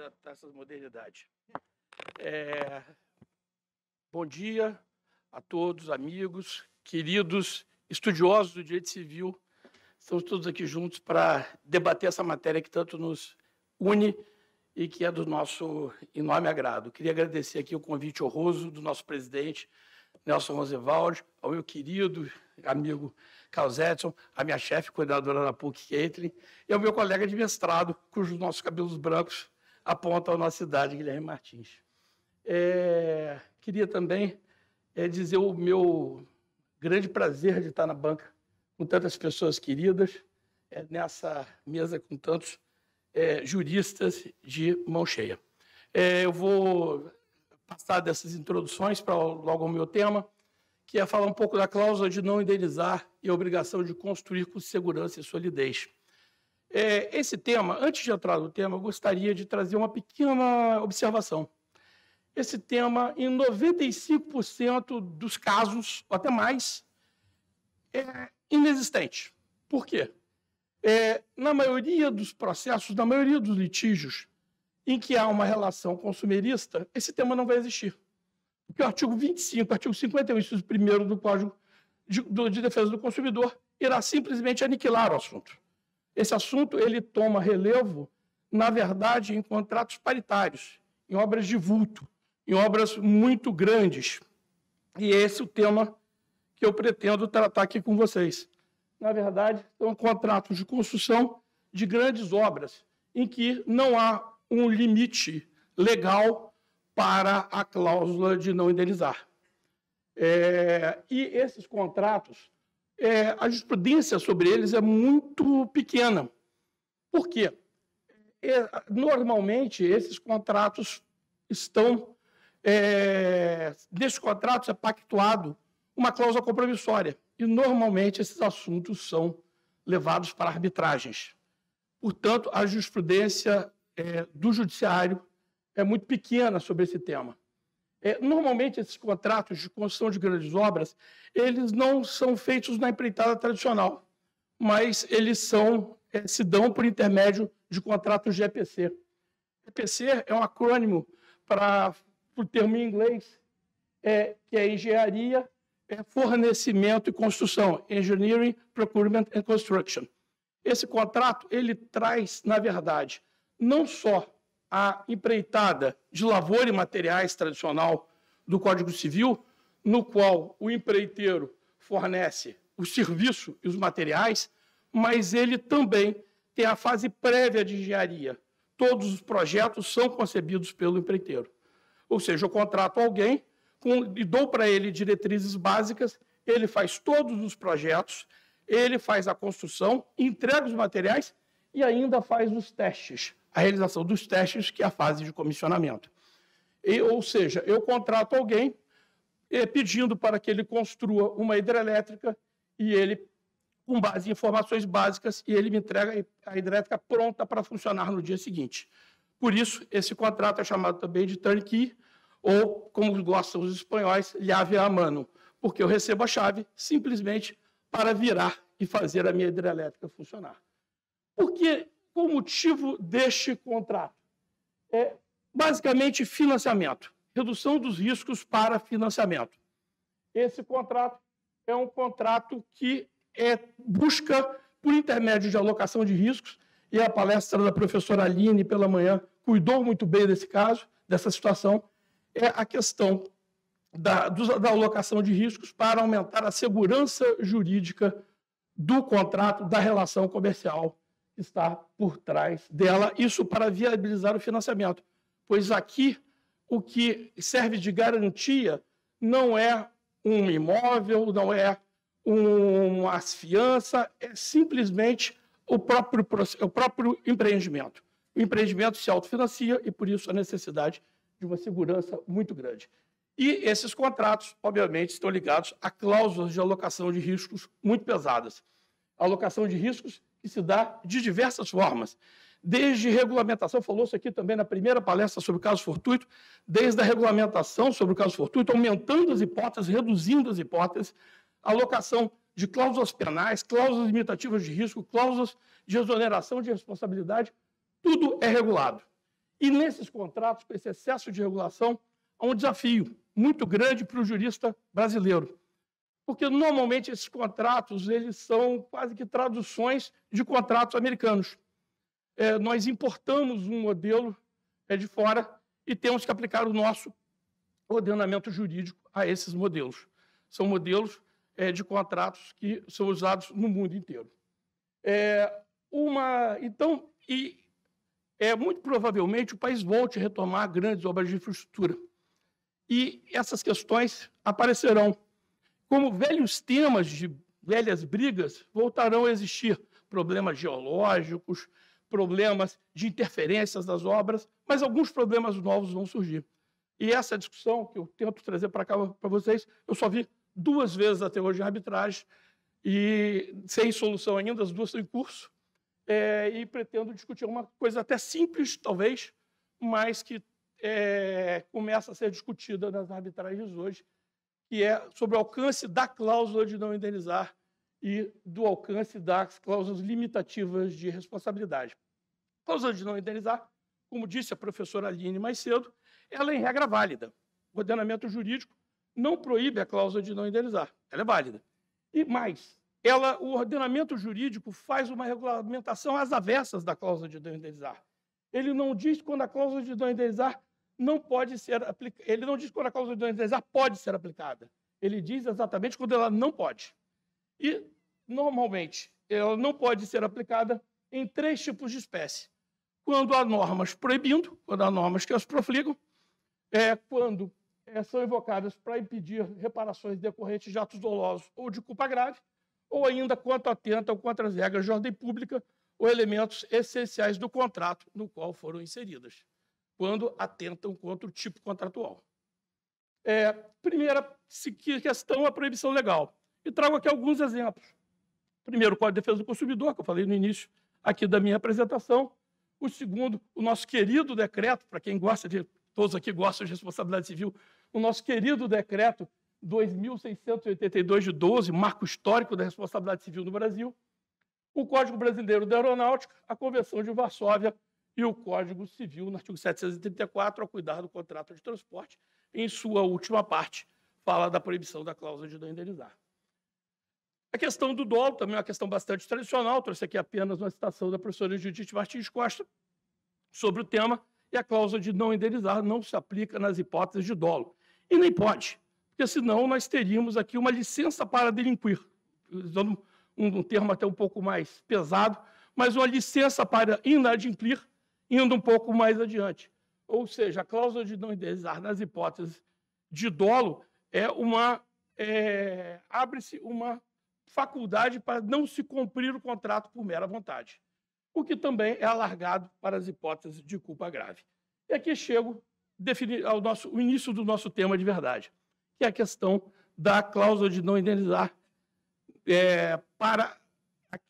adaptar essas modernidades. É... Bom dia a todos, amigos, queridos estudiosos do direito civil. Estamos todos aqui juntos para debater essa matéria que tanto nos une e que é do nosso enorme agrado. Queria agradecer aqui o convite honroso do nosso presidente, Nelson Rosevaldi, ao meu querido amigo Carlos Edson, à minha chefe, coordenadora da PUC, Caitlin, e ao meu colega de mestrado, cujos nossos cabelos brancos aponta a nossa cidade, Guilherme Martins. É, queria também é, dizer o meu grande prazer de estar na banca com tantas pessoas queridas, é, nessa mesa com tantos é, juristas de mão cheia. É, eu vou passar dessas introduções para logo o meu tema, que é falar um pouco da cláusula de não indenizar e a obrigação de construir com segurança e solidez. É, esse tema, antes de entrar no tema, eu gostaria de trazer uma pequena observação. Esse tema, em 95% dos casos, ou até mais, é inexistente. Por quê? É, na maioria dos processos, na maioria dos litígios em que há uma relação consumerista, esse tema não vai existir. Porque o artigo 25, artigo 51, inciso 1 do Código de, do, de Defesa do Consumidor, irá simplesmente aniquilar o assunto. Esse assunto ele toma relevo, na verdade, em contratos paritários, em obras de vulto, em obras muito grandes. E é esse é o tema que eu pretendo tratar aqui com vocês. Na verdade, são contratos de construção de grandes obras, em que não há um limite legal para a cláusula de não indenizar. É, e esses contratos é, a jurisprudência sobre eles é muito pequena. Por quê? É, normalmente, esses contratos estão. É, nesses contratos é pactuado uma cláusula compromissória. E, normalmente, esses assuntos são levados para arbitragens. Portanto, a jurisprudência é, do Judiciário é muito pequena sobre esse tema. É, normalmente, esses contratos de construção de grandes obras, eles não são feitos na empreitada tradicional, mas eles são é, se dão por intermédio de contratos de EPC. EPC é um acrônimo para o termo em inglês, é, que é engenharia, é fornecimento e construção, Engineering, Procurement and Construction. Esse contrato, ele traz, na verdade, não só a empreitada de lavoura e materiais tradicional do Código Civil, no qual o empreiteiro fornece o serviço e os materiais, mas ele também tem a fase prévia de engenharia. Todos os projetos são concebidos pelo empreiteiro. Ou seja, eu contrato alguém com, e dou para ele diretrizes básicas, ele faz todos os projetos, ele faz a construção, entrega os materiais e ainda faz os testes a realização dos testes, que é a fase de comissionamento. E, ou seja, eu contrato alguém e, eh, pedindo para que ele construa uma hidrelétrica e ele, com base em informações básicas, e ele me entrega a hidrelétrica pronta para funcionar no dia seguinte. Por isso, esse contrato é chamado também de turnkey, ou, como gostam os espanhóis, llave a mano, porque eu recebo a chave simplesmente para virar e fazer a minha hidrelétrica funcionar. Por que o motivo deste contrato? É basicamente financiamento, redução dos riscos para financiamento. Esse contrato é um contrato que é, busca, por intermédio de alocação de riscos, e a palestra da professora Aline pela manhã cuidou muito bem desse caso, dessa situação, é a questão da, da alocação de riscos para aumentar a segurança jurídica do contrato da relação comercial está por trás dela, isso para viabilizar o financiamento. Pois aqui o que serve de garantia não é um imóvel, não é uma fiança, é simplesmente o próprio, o próprio empreendimento. O empreendimento se autofinancia e, por isso, a necessidade de uma segurança muito grande. E esses contratos, obviamente, estão ligados a cláusulas de alocação de riscos muito pesadas. alocação de riscos que se dá de diversas formas. Desde regulamentação, falou-se aqui também na primeira palestra sobre o caso fortuito, desde a regulamentação sobre o caso fortuito, aumentando as hipóteses, reduzindo as hipóteses, alocação de cláusulas penais, cláusulas limitativas de risco, cláusulas de exoneração de responsabilidade, tudo é regulado. E nesses contratos, com esse excesso de regulação, há um desafio muito grande para o jurista brasileiro porque normalmente esses contratos eles são quase que traduções de contratos americanos. É, nós importamos um modelo é, de fora e temos que aplicar o nosso ordenamento jurídico a esses modelos. São modelos é, de contratos que são usados no mundo inteiro. É, uma, então, e é, muito provavelmente o país volte a retomar grandes obras de infraestrutura. E essas questões aparecerão como velhos temas de velhas brigas voltarão a existir problemas geológicos, problemas de interferências das obras, mas alguns problemas novos vão surgir. E essa discussão que eu tento trazer para cá para vocês, eu só vi duas vezes até hoje em arbitragem e sem solução ainda, as duas estão em curso. É, e pretendo discutir uma coisa até simples, talvez, mas que é, começa a ser discutida nas arbitragens hoje, que é sobre o alcance da cláusula de não indenizar e do alcance das cláusulas limitativas de responsabilidade. A cláusula de não indenizar, como disse a professora Aline mais cedo, ela é em regra válida. O ordenamento jurídico não proíbe a cláusula de não indenizar, ela é válida. E mais, ela, o ordenamento jurídico faz uma regulamentação às avessas da cláusula de não indenizar. Ele não diz quando a cláusula de não indenizar não pode ser aplicada. Ele não diz quando a cláusula de idoneidade pode ser aplicada. Ele diz exatamente quando ela não pode. E, normalmente, ela não pode ser aplicada em três tipos de espécie. Quando há normas proibindo, quando há normas que as profligam, é quando é, são invocadas para impedir reparações decorrentes de atos dolosos ou de culpa grave, ou ainda quanto atentam contra as regras de ordem pública ou elementos essenciais do contrato no qual foram inseridas quando atentam contra o tipo contratual. É, primeira questão, a proibição legal. E trago aqui alguns exemplos. Primeiro, o Código de Defesa do Consumidor, que eu falei no início aqui da minha apresentação. O segundo, o nosso querido decreto, para quem gosta de, todos aqui gostam de responsabilidade civil, o nosso querido decreto 2682 de 12, marco histórico da responsabilidade civil no Brasil. O Código Brasileiro da Aeronáutica, a Convenção de Varsóvia e o Código Civil, no artigo 734, ao cuidar do contrato de transporte, em sua última parte, fala da proibição da cláusula de não indenizar. A questão do dolo também é uma questão bastante tradicional, trouxe aqui apenas uma citação da professora Judite Martins Costa sobre o tema, e a cláusula de não indenizar não se aplica nas hipóteses de dolo. E nem pode, porque senão nós teríamos aqui uma licença para delinquir, usando um, termo até um pouco mais pesado, mas uma licença para inadimplir, indo um pouco mais adiante. Ou seja, a cláusula de não indenizar nas hipóteses de dolo é uma é, abre-se uma faculdade para não se cumprir o contrato por mera vontade, o que também é alargado para as hipóteses de culpa grave. E aqui chego ao nosso, o início do nosso tema de verdade, que é a questão da cláusula de não indenizar é, para,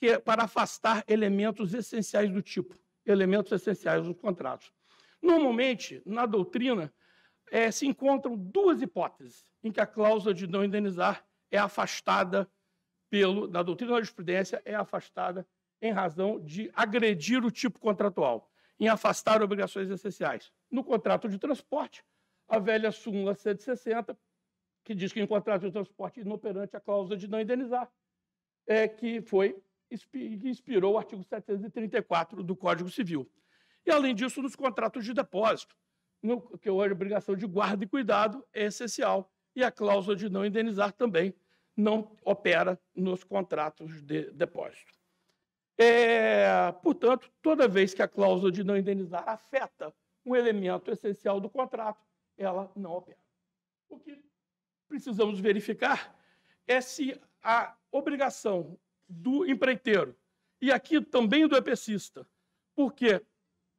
é, para afastar elementos essenciais do tipo, elementos essenciais dos contratos. Normalmente, na doutrina, é, se encontram duas hipóteses em que a cláusula de não indenizar é afastada pelo, na doutrina da jurisprudência, é afastada em razão de agredir o tipo contratual, em afastar obrigações essenciais. No contrato de transporte, a velha súmula 160, que diz que em contrato de transporte inoperante a cláusula de não indenizar, é que foi que inspirou o artigo 734 do Código Civil. E, além disso, nos contratos de depósito, no, que hoje é a obrigação de guarda e cuidado é essencial, e a cláusula de não indenizar também não opera nos contratos de depósito. É, portanto, toda vez que a cláusula de não indenizar afeta um elemento essencial do contrato, ela não opera. O que precisamos verificar é se a obrigação do empreiteiro e aqui também do EPCista. Por quê?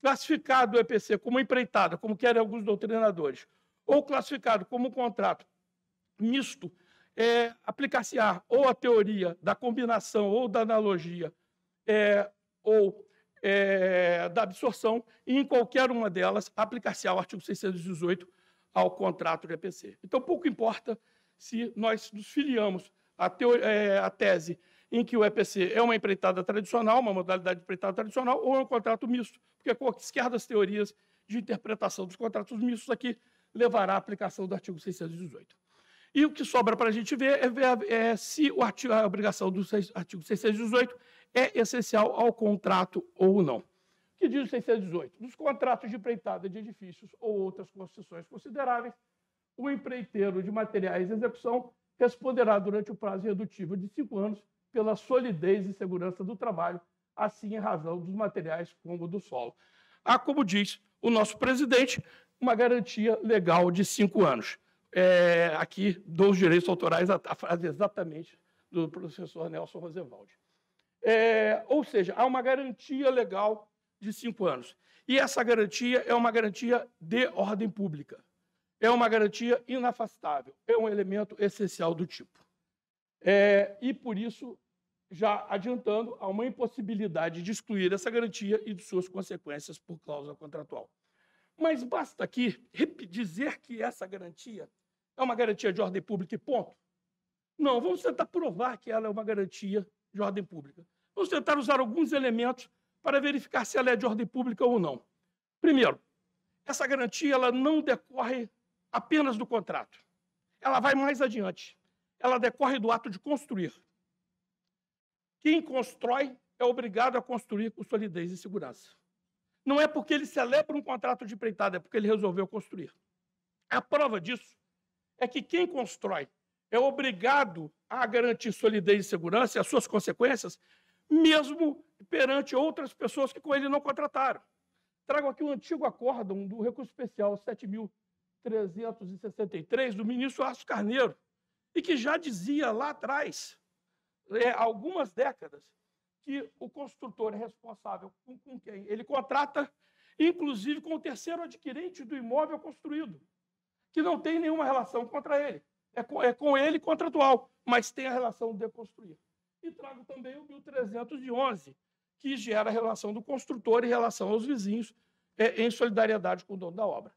Classificado o EPC como empreitada, como querem alguns doutrinadores, ou classificado como contrato misto, é, aplicar-se-á ou a teoria da combinação ou da analogia é, ou é, da absorção, e em qualquer uma delas aplicar-se-á o artigo 618 ao contrato do EPC. Então, pouco importa se nós nos filiamos à, teoria, é, à tese em que o EPC é uma empreitada tradicional, uma modalidade de empreitada tradicional, ou é um contrato misto, porque quaisquer das teorias de interpretação dos contratos mistos aqui levará à aplicação do artigo 618. E o que sobra para a gente ver é, ver, é se artigo, a obrigação do artigo 618 é essencial ao contrato ou não. O que diz o 618? Nos contratos de empreitada de edifícios ou outras concessões consideráveis, o empreiteiro de materiais de execução responderá durante o prazo redutivo de cinco anos pela solidez e segurança do trabalho, assim em razão dos materiais como o do solo. Há, como diz o nosso presidente, uma garantia legal de cinco anos. É, aqui dou os direitos autorais à, frase exatamente do professor Nelson Rosenwald. É, ou seja, há uma garantia legal de cinco anos. E essa garantia é uma garantia de ordem pública. É uma garantia inafastável, é um elemento essencial do tipo. É, e por isso, já adiantando, há uma impossibilidade de excluir essa garantia e de suas consequências por cláusula contratual. Mas basta aqui dizer que essa garantia é uma garantia de ordem pública e ponto. Não, vamos tentar provar que ela é uma garantia de ordem pública. Vamos tentar usar alguns elementos para verificar se ela é de ordem pública ou não. Primeiro, essa garantia ela não decorre apenas do contrato. Ela vai mais adiante ela decorre do ato de construir. Quem constrói é obrigado a construir com solidez e segurança. Não é porque ele celebra um contrato de empreitada, é porque ele resolveu construir. A prova disso é que quem constrói é obrigado a garantir solidez e segurança e as suas consequências, mesmo perante outras pessoas que com ele não contrataram. Trago aqui o um antigo acórdão do Recurso Especial 7.363, do ministro Aço Carneiro, e que já dizia lá atrás, é, algumas décadas, que o construtor é responsável com, com quem ele contrata, inclusive com o terceiro adquirente do imóvel construído, que não tem nenhuma relação contra ele. É com, é com ele contratual, mas tem a relação de construir. E trago também o 1311, que gera a relação do construtor em relação aos vizinhos, é, em solidariedade com o dono da obra.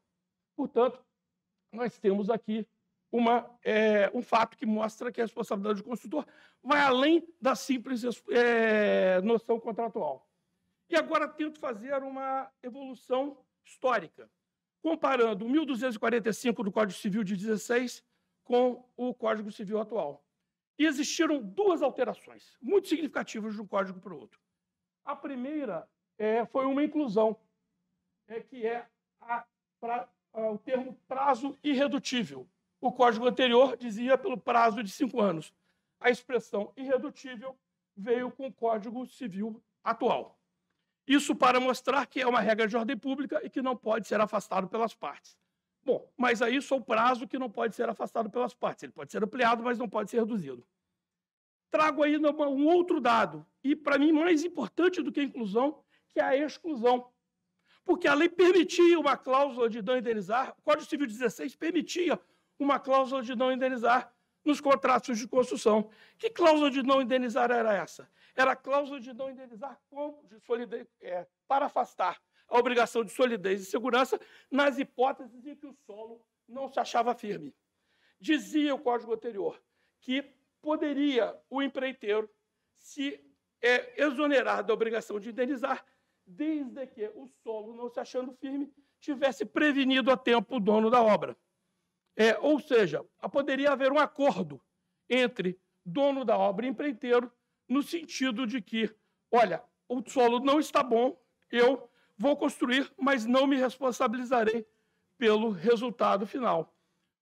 Portanto, nós temos aqui uma, é, um fato que mostra que a responsabilidade do consultor vai além da simples é, noção contratual. E agora tento fazer uma evolução histórica, comparando o 1245 do Código Civil de 16 com o Código Civil atual. E existiram duas alterações, muito significativas de um código para o outro. A primeira é, foi uma inclusão, é, que é a, pra, a, o termo prazo irredutível o código anterior dizia pelo prazo de cinco anos. A expressão irredutível veio com o Código Civil atual. Isso para mostrar que é uma regra de ordem pública e que não pode ser afastado pelas partes. Bom, mas aí só o prazo que não pode ser afastado pelas partes. Ele pode ser ampliado, mas não pode ser reduzido. Trago ainda um outro dado, e para mim mais importante do que a inclusão, que é a exclusão. Porque a lei permitia uma cláusula de dano indenizar, o Código Civil 16 permitia uma cláusula de não indenizar nos contratos de construção. Que cláusula de não indenizar era essa? Era a cláusula de não indenizar como, de solidez, é, para afastar a obrigação de solidez e segurança nas hipóteses em que o solo não se achava firme. Dizia o código anterior que poderia o empreiteiro se é, exonerar da obrigação de indenizar desde que o solo não se achando firme tivesse prevenido a tempo o dono da obra. É, ou seja, poderia haver um acordo entre dono da obra e empreiteiro, no sentido de que, olha, o solo não está bom, eu vou construir, mas não me responsabilizarei pelo resultado final.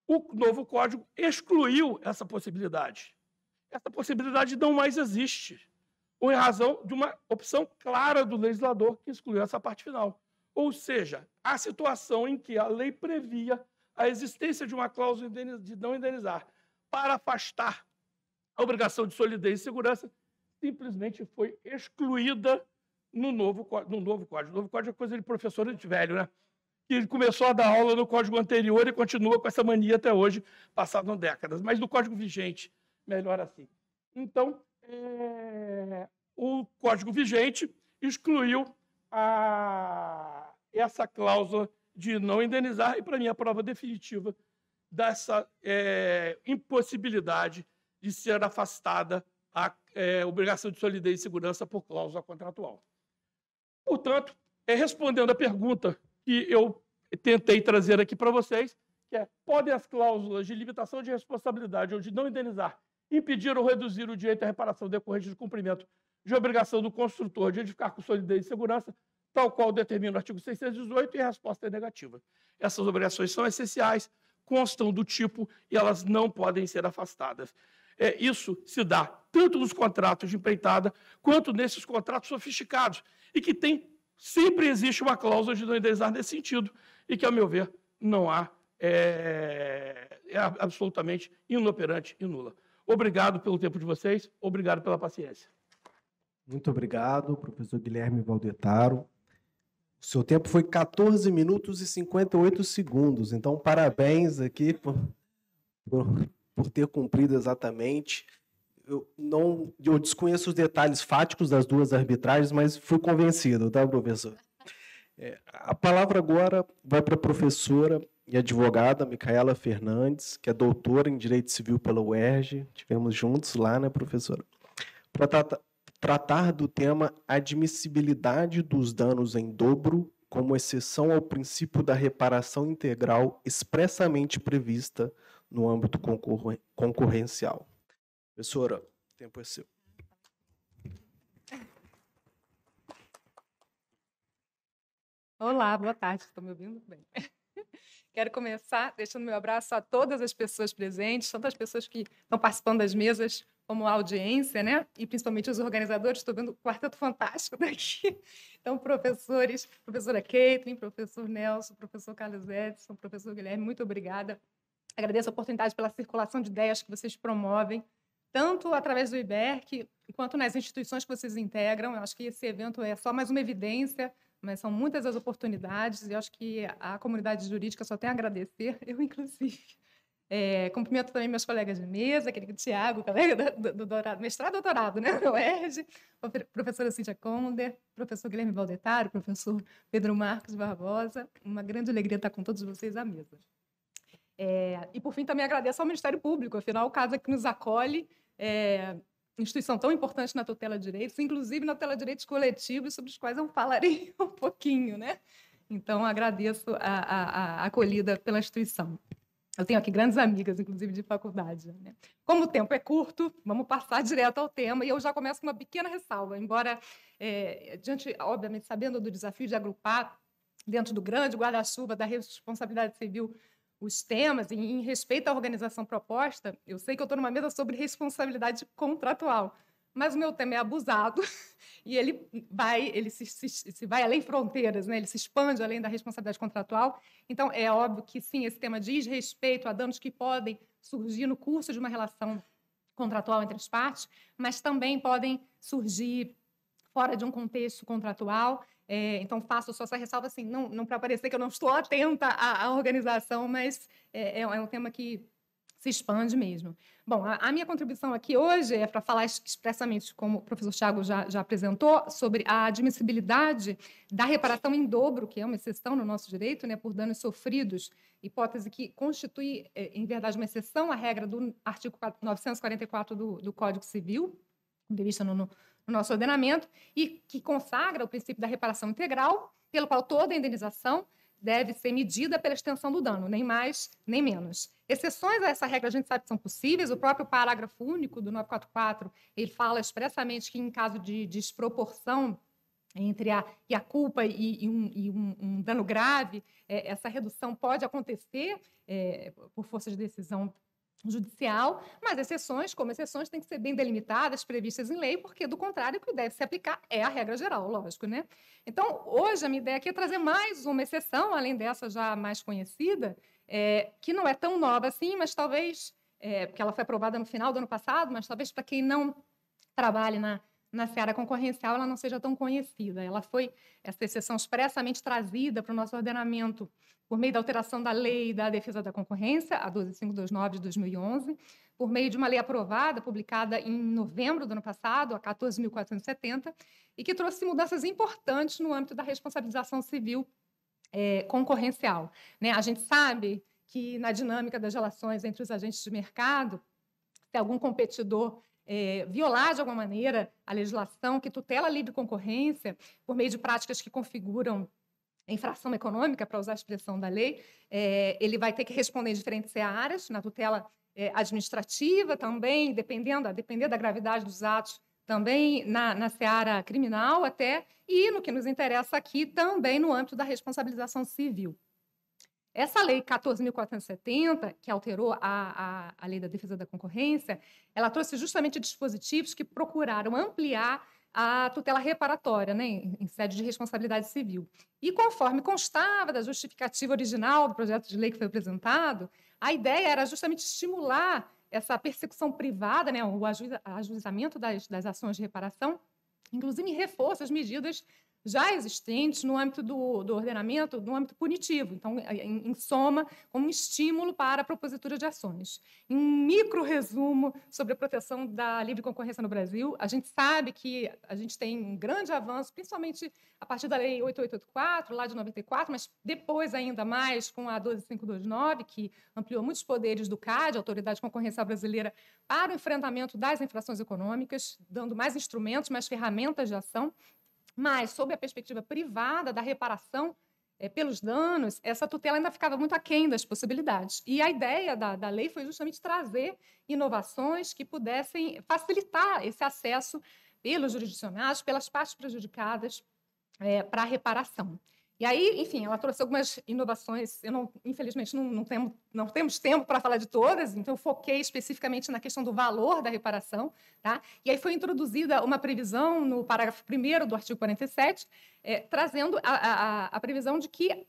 O novo código excluiu essa possibilidade. Essa possibilidade não mais existe, ou em razão de uma opção clara do legislador que excluiu essa parte final. Ou seja, a situação em que a lei previa a existência de uma cláusula de não indenizar para afastar a obrigação de solidez e segurança simplesmente foi excluída no novo, no novo código. O novo código é coisa de professor de velho, né? Que ele começou a dar aula no código anterior e continua com essa mania até hoje, passadas décadas. Mas no código vigente, melhor assim. Então, é... o código vigente excluiu a... essa cláusula de não indenizar, e para mim a prova definitiva dessa é, impossibilidade de ser afastada a é, obrigação de solidez e segurança por cláusula contratual. Portanto, é, respondendo à pergunta que eu tentei trazer aqui para vocês, que é, podem as cláusulas de limitação de responsabilidade ou de não indenizar impedir ou reduzir o direito à reparação decorrente do cumprimento de obrigação do construtor de edificar com solidez e segurança tal qual determina o artigo 618, e a resposta é negativa. Essas obrigações são essenciais, constam do tipo e elas não podem ser afastadas. É, isso se dá tanto nos contratos de empreitada quanto nesses contratos sofisticados e que tem sempre existe uma cláusula de não indenizar nesse sentido e que, a meu ver, não há é, é absolutamente inoperante e nula. Obrigado pelo tempo de vocês, obrigado pela paciência. Muito obrigado, professor Guilherme Valdetaro. O seu tempo foi 14 minutos e 58 segundos. Então, parabéns aqui por, por, por ter cumprido exatamente. Eu, não, eu desconheço os detalhes fáticos das duas arbitragens, mas fui convencido, tá, professor? É, a palavra agora vai para a professora e advogada Micaela Fernandes, que é doutora em Direito Civil pela UERJ. Tivemos juntos lá, né, professora? Para tratar do tema admissibilidade dos danos em dobro como exceção ao princípio da reparação integral expressamente prevista no âmbito concorrencial. Professora, o tempo é seu. Olá, boa tarde, estão me ouvindo bem? Quero começar deixando meu abraço a todas as pessoas presentes, tantas pessoas que estão participando das mesas como audiência, né? E principalmente os organizadores, estou vendo o quarteto fantástico daqui. Então, professores, professora Caitlin, professor Nelson, professor Carlos Edson, professor Guilherme, muito obrigada. Agradeço a oportunidade pela circulação de ideias que vocês promovem, tanto através do IBERC, quanto nas instituições que vocês integram. Eu acho que esse evento é só mais uma evidência, mas são muitas as oportunidades e eu acho que a comunidade jurídica só tem a agradecer, eu inclusive. É, cumprimento também meus colegas de mesa, querido Tiago, colega do, do, doutorado, mestrado doutorado, né, no UERJ, professora Cíntia Conder, professor Guilherme Valdetaro, professor Pedro Marcos Barbosa. Uma grande alegria estar com todos vocês à mesa. É, e, por fim, também agradeço ao Ministério Público, afinal, o caso é que nos acolhe, é, instituição tão importante na tutela de direitos, inclusive na tutela de direitos coletivos, sobre os quais eu falarei um pouquinho, né? Então, agradeço a, a, a acolhida pela instituição. Eu tenho aqui grandes amigas, inclusive de faculdade. Né? Como o tempo é curto, vamos passar direto ao tema e eu já começo com uma pequena ressalva, embora, é, diante, obviamente, sabendo do desafio de agrupar dentro do grande guarda-chuva da responsabilidade civil os temas em respeito à organização proposta, eu sei que eu estou numa mesa sobre responsabilidade contratual. Mas o meu tema é abusado e ele vai, ele se, se, se, vai além fronteiras, né? ele se expande além da responsabilidade contratual. Então, é óbvio que sim, esse tema diz respeito a danos que podem surgir no curso de uma relação contratual entre as partes, mas também podem surgir fora de um contexto contratual. É, então, faço só essa ressalva, assim, não, não para parecer que eu não estou atenta à, à organização, mas é, é, é um tema que se expande mesmo. Bom, a, a minha contribuição aqui hoje é para falar expressamente, como o professor Thiago já, já apresentou, sobre a admissibilidade da reparação em dobro, que é uma exceção no nosso direito, né, por danos sofridos, hipótese que constitui, é, em verdade, uma exceção à regra do artigo 944 do, do Código Civil, de no, no, no nosso ordenamento, e que consagra o princípio da reparação integral, pelo qual toda indenização deve ser medida pela extensão do dano, nem mais nem menos. Exceções a essa regra a gente sabe que são possíveis, o próprio parágrafo único do 944 ele fala expressamente que em caso de desproporção entre a, e a culpa e, e, um, e um, um, dano grave, é, essa redução pode acontecer é, por força de decisão judicial, mas exceções, como exceções, têm que ser bem delimitadas, previstas em lei, porque do contrário, o que deve se aplicar é a regra geral, lógico, né? Então, hoje a minha ideia aqui é trazer mais uma exceção, além dessa já mais conhecida, é, que não é tão nova assim, mas talvez, é, porque ela foi aprovada no final do ano passado, mas talvez para quem não trabalhe na na seara concorrencial ela não seja tão conhecida. Ela foi, essa exceção, expressamente trazida para o nosso ordenamento por meio da alteração da Lei da Defesa da Concorrência, a 12529 de 2011, por meio de uma lei aprovada, publicada em novembro do ano passado, a 14.470, e que trouxe mudanças importantes no âmbito da responsabilização civil é, concorrencial. Né? A gente sabe que na dinâmica das relações entre os agentes de mercado, se algum competidor é, violar de alguma maneira a legislação que tutela a livre concorrência por meio de práticas que configuram infração econômica, para usar a expressão da lei, é, ele vai ter que responder em diferentes áreas, na tutela é, administrativa também, dependendo, depender da gravidade dos atos, também na, na seara criminal até, e no que nos interessa aqui, também no âmbito da responsabilização civil. Essa lei 14.470, que alterou a, a, a lei da defesa da concorrência, ela trouxe justamente dispositivos que procuraram ampliar a tutela reparatória né, em sede de responsabilidade civil. E conforme constava da justificativa original do projeto de lei que foi apresentado, a ideia era justamente estimular essa persecução privada, né, o ajuizamento das, das ações de reparação, inclusive em reforço medidas já existentes no âmbito do, do ordenamento, no âmbito punitivo. Então, é, em, em soma, como um estímulo para a propositura de ações. Em um micro resumo sobre a proteção da livre concorrência no Brasil, a gente sabe que a gente tem um grande avanço, principalmente a partir da Lei 8884, lá de 94, mas depois ainda mais com a 12529, que ampliou muitos poderes do CAD, a Autoridade Concorrencial Brasileira, para o enfrentamento das infrações econômicas, dando mais instrumentos, mais ferramentas de ação. Mas, sob a perspectiva privada da reparação é, pelos danos, essa tutela ainda ficava muito aquém das possibilidades. E a ideia da, da lei foi justamente trazer inovações que pudessem facilitar esse acesso pelos jurisdicionais, pelas partes prejudicadas, é, para a reparação. E aí, enfim, ela trouxe algumas inovações. Eu não, infelizmente, não, não, temos, não temos tempo para falar de todas, então eu foquei especificamente na questão do valor da reparação. Tá? E aí foi introduzida uma previsão no parágrafo 1 do artigo 47, é, eh, trazendo a, a, a previsão de que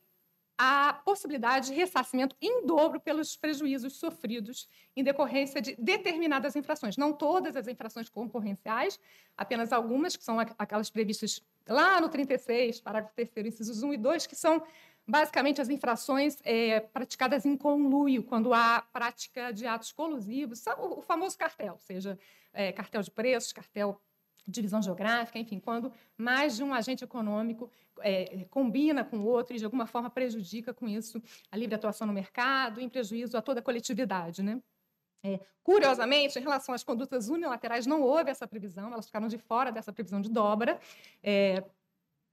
a possibilidade de ressarcimento em dobro pelos prejuízos sofridos em decorrência de determinadas infrações. Não todas as infrações concorrenciais, apenas algumas, que são aquelas previstas lá no 36, parágrafo 3, incisos 1 e 2, que são basicamente as infrações é, praticadas em conluio, quando há prática de atos colusivos, o, o famoso cartel, ou seja, é, cartel de preços, cartel divisão geográfica, enfim, quando mais de um agente econômico é, combina com o outro e de alguma forma prejudica com isso a livre atuação no mercado, em prejuízo a toda a coletividade, né? É, curiosamente, em relação às condutas unilaterais, não houve essa previsão, elas ficaram de fora dessa previsão de dobra. É,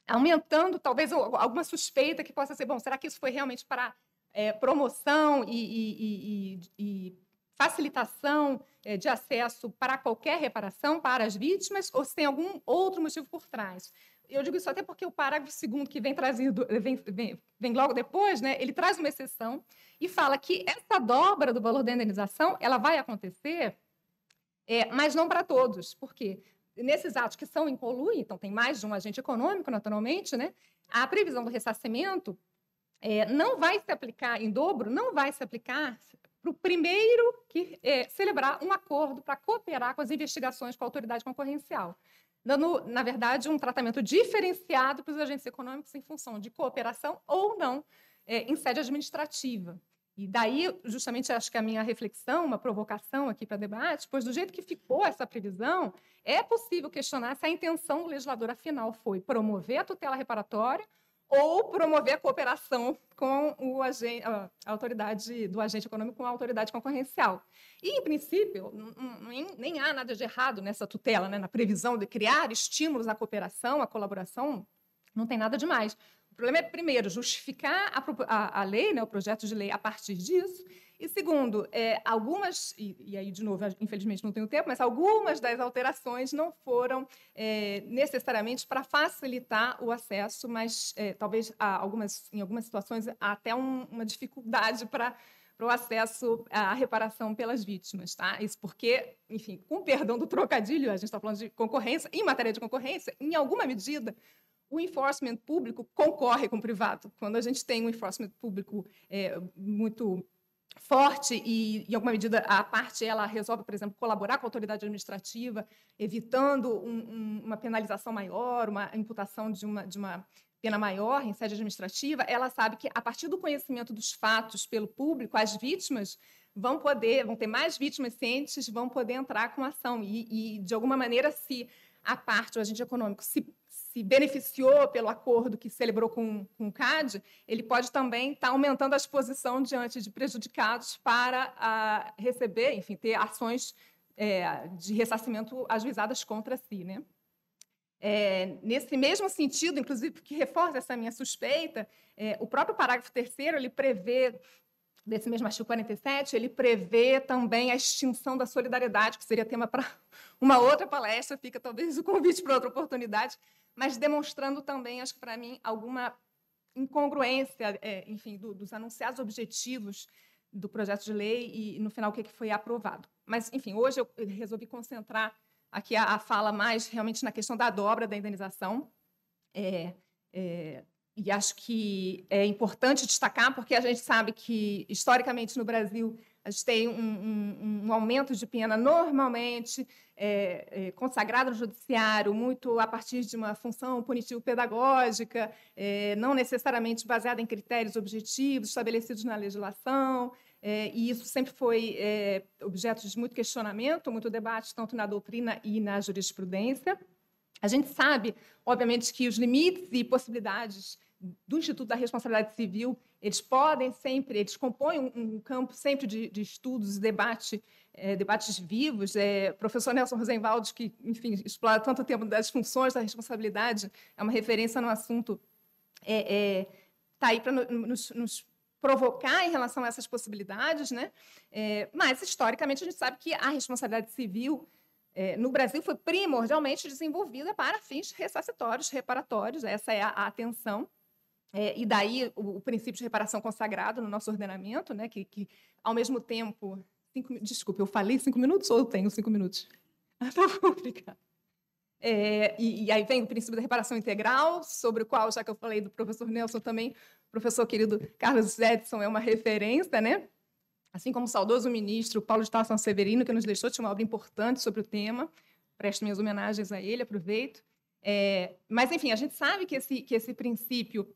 aumentando talvez alguma suspeita que possa ser, bom, será que isso foi realmente para é, promoção e, e, e, e facilitação é, de acesso para qualquer reparação para as vítimas, ou se tem algum outro motivo por trás? eu digo isso até porque o parágrafo segundo que vem trazido, vem, vem, vem, logo depois, né, ele traz uma exceção e fala que essa dobra do valor da indenização ela vai acontecer, é, mas não para todos. porque Nesses atos que são incolui, então tem mais de um agente econômico, naturalmente, né, a previsão do ressarcimento é, não vai se aplicar em dobro, não vai se aplicar para o primeiro que é, celebrar um acordo para cooperar com as investigações com a autoridade concorrencial dando, na verdade, um tratamento diferenciado para os agentes econômicos em função de cooperação ou não é, em sede administrativa. E daí, justamente, acho que a minha reflexão, uma provocação aqui para debate, pois do jeito que ficou essa previsão, é possível questionar se a intenção do legislador, afinal, foi promover a tutela reparatória ou promover a cooperação com o agente, a autoridade do agente econômico com a autoridade concorrencial. E, em princípio, nem há nada de errado nessa tutela, né? na previsão de criar estímulos à cooperação, à colaboração, não tem nada de mais problema é, primeiro, justificar a, a, a, lei, né, o projeto de lei, a partir disso. E, segundo, é, algumas, e, e, aí, de novo, infelizmente não tenho tempo, mas algumas das alterações não foram é, necessariamente para facilitar o acesso, mas é, talvez algumas, em algumas situações há até um, uma dificuldade para para o acesso à reparação pelas vítimas, tá? Isso porque, enfim, com perdão do trocadilho, a gente está falando de concorrência, em matéria de concorrência, em alguma medida, o enforcement público concorre com o privado. Quando a gente tem um enforcement público é, muito forte e, em alguma medida, a parte ela resolve, por exemplo, colaborar com a autoridade administrativa, evitando um, um, uma penalização maior, uma imputação de uma, de uma pena maior em sede administrativa, ela sabe que, a partir do conhecimento dos fatos pelo público, as vítimas vão poder, vão ter mais vítimas cientes, vão poder entrar com ação e, e de alguma maneira, se a parte, o agente econômico, se se beneficiou pelo acordo que celebrou com, com o CAD, ele pode também estar tá aumentando a exposição diante de prejudicados para ah, receber, enfim, ter ações é, de ressarcimento ajuizadas contra si. Né? É, nesse mesmo sentido, inclusive, que reforça essa minha suspeita, é, o próprio parágrafo terceiro ele prevê desse mesmo artigo 47, ele prevê também a extinção da solidariedade, que seria tema para uma outra palestra, fica talvez o convite para outra oportunidade, mas demonstrando também, acho que para mim, alguma incongruência, é, enfim, do, dos anunciados objetivos do projeto de lei e, no final, o que, é que foi aprovado. Mas, enfim, hoje eu resolvi concentrar aqui a, a fala mais realmente na questão da dobra da indenização. É, é, e acho que é importante destacar, porque a gente sabe que, historicamente, no Brasil, a gente tem um, um, um aumento de pena normalmente é, é, consagrado no judiciário, muito a partir de uma função punitivo-pedagógica, é, não necessariamente baseada em critérios objetivos estabelecidos na legislação. É, e isso sempre foi é, objeto de muito questionamento, muito debate, tanto na doutrina e na jurisprudência. A gente sabe, obviamente, que os limites e possibilidades do Instituto da Responsabilidade Civil, eles podem sempre, eles compõem um, campo sempre de, de estudos e debate, é, debates vivos. É, professor Nelson Rosenwald, que, enfim, explora tanto tempo das funções, da responsabilidade, é uma referência no assunto, está é, é tá aí para no, nos, nos, provocar em relação a essas possibilidades, né? É, mas, historicamente, a gente sabe que a responsabilidade civil é, no Brasil foi primordialmente desenvolvida para fins ressarcitórios, reparatórios, essa é a, a atenção é, e daí o, o, princípio de reparação consagrado no nosso ordenamento, né, que, que ao mesmo tempo. Cinco, desculpa, eu falei cinco minutos ou eu tenho cinco minutos? Ah, tá complicado. É, e, e, aí vem o princípio da reparação integral, sobre o qual, já que eu falei do professor Nelson também, o professor querido Carlos Edson é uma referência, né? Assim como o saudoso ministro Paulo de Tarso Severino, que nos deixou de uma obra importante sobre o tema. Presto minhas homenagens a ele, aproveito. É, mas, enfim, a gente sabe que esse, que esse princípio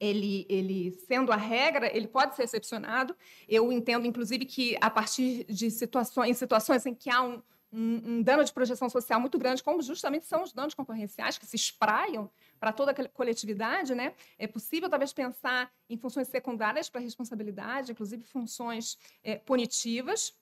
ele, ele, sendo a regra, ele pode ser excepcionado. Eu entendo, inclusive, que a partir de situações, situações em que há um, um, um dano de projeção social muito grande, como justamente são os danos concorrenciais que se espraiam para toda a coletividade, né? É possível talvez pensar em funções secundárias para a responsabilidade, inclusive funções é, punitivas.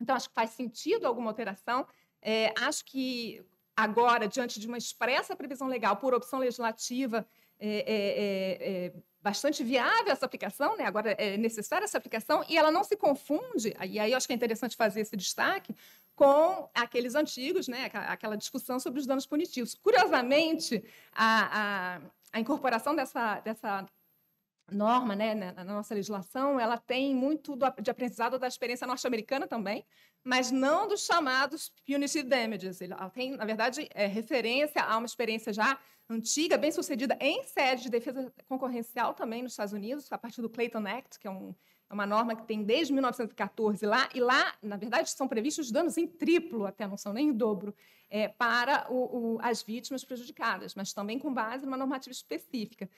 Então acho que faz sentido alguma alteração. É, acho que agora diante de uma expressa previsão legal por opção legislativa é, é, é, é, bastante viável essa aplicação, né? agora é necessária essa aplicação, e ela não se confunde, e aí eu acho que é interessante fazer esse destaque, com aqueles antigos, né? aquela discussão sobre os danos punitivos. Curiosamente, a, a, a incorporação dessa, dessa norma, né, né, na nossa legislação, ela tem muito do, de aprendizado da experiência norte-americana também, mas não dos chamados punitive damages. Ela tem, na verdade, é, referência a uma experiência já antiga, bem sucedida em sede de defesa concorrencial também nos Estados Unidos, a partir do Clayton Act, que é, um, é uma norma que tem desde 1914 lá, e lá, na verdade, são previstos danos em triplo, até não são nem em dobro, é, para o, o, as vítimas prejudicadas, mas também com base numa normativa específica.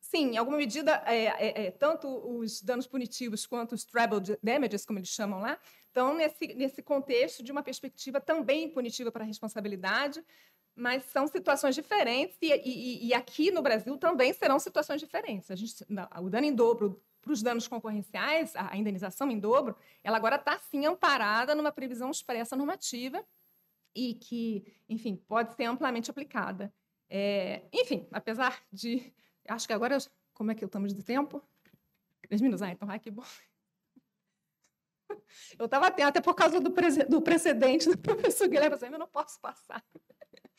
Sim, em alguma medida, é, é, é, tanto os danos punitivos quanto os treble damages, como eles chamam lá, estão nesse, nesse contexto de uma perspectiva também punitiva para a responsabilidade, mas são situações diferentes e, e, e aqui no Brasil também serão situações diferentes. A gente, o dano em dobro para os danos concorrenciais, a indenização em dobro, ela agora está sim amparada numa previsão expressa normativa e que, enfim, pode ser amplamente aplicada. É, enfim, apesar de Acho que agora, como é que estamos de tempo? Três minutos, ah, então, ai, que bom. Eu estava atento, até por causa do, do precedente do professor Guilherme, mas eu não posso passar.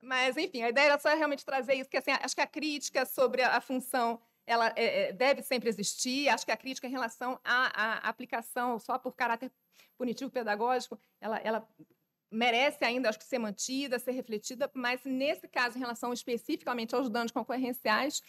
Mas, enfim, a ideia era só realmente trazer isso, que assim, acho que a crítica sobre a função ela é, é, deve sempre existir. Acho que a crítica em relação à, à aplicação só por caráter punitivo pedagógico, ela, ela merece ainda, acho que, ser mantida, ser refletida, mas nesse caso, em relação especificamente aos danos concorrenciais,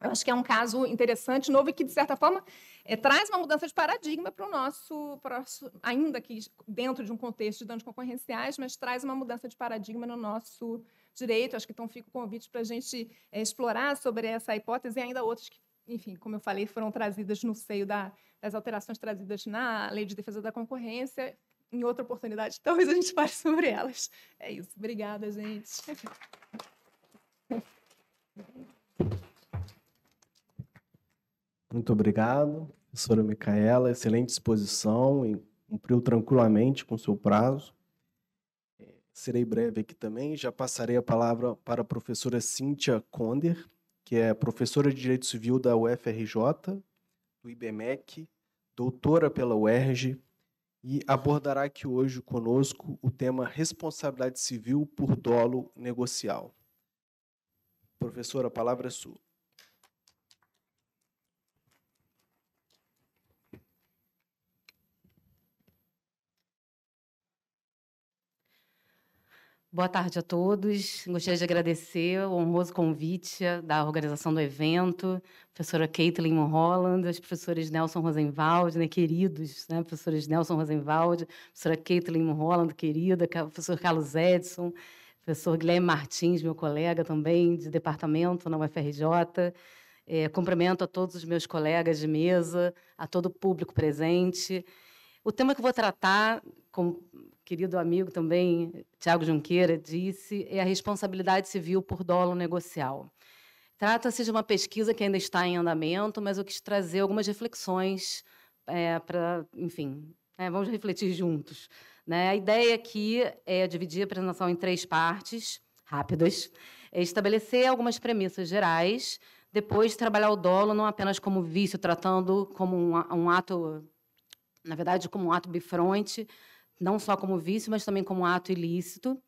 eu acho que é um caso interessante, novo e que, de certa forma, é, traz uma mudança de paradigma para o nosso, nosso, ainda que dentro de um contexto de danos concorrenciais, mas traz uma mudança de paradigma no nosso direito. Acho que então fica o convite para a gente é, explorar sobre essa hipótese e ainda outras que, enfim, como eu falei, foram trazidas no seio da, das alterações trazidas na Lei de Defesa da Concorrência em outra oportunidade, talvez a gente fale sobre elas. É isso. Obrigada, gente. Muito obrigado, professora Micaela. Excelente exposição e cumpriu tranquilamente com seu prazo. É, serei breve aqui também. Já passarei a palavra para a professora Cíntia Conder, que é professora de Direito Civil da UFRJ, do IBMEC, doutora pela UERJ, e abordará aqui hoje conosco o tema responsabilidade civil por dolo negocial. Professora, a palavra é sua. Boa tarde a todos. Gostaria de agradecer o honroso convite da organização do evento, professora Caitlin Holland, os professores Nelson Rosenwald, né, queridos, né, professores Nelson Rosenwald, professora Caitlin Holland, querida, professor Carlos Edson, professor Guilherme Martins, meu colega também de departamento na UFRJ. É, cumprimento a todos os meus colegas de mesa, a todo o público presente. O tema que vou tratar, como querido amigo também, Tiago Junqueira, disse, é a responsabilidade civil por dolo negocial. Trata-se de uma pesquisa que ainda está em andamento, mas eu quis trazer algumas reflexões é, eh, para, enfim, é, vamos refletir juntos. Né? A ideia aqui é dividir a apresentação em três partes rápidas, é estabelecer algumas premissas gerais, depois trabalhar o dolo não apenas como vício, tratando como um, um ato, na verdade, como um ato bifronte, não só como vício, mas também como ato ilícito.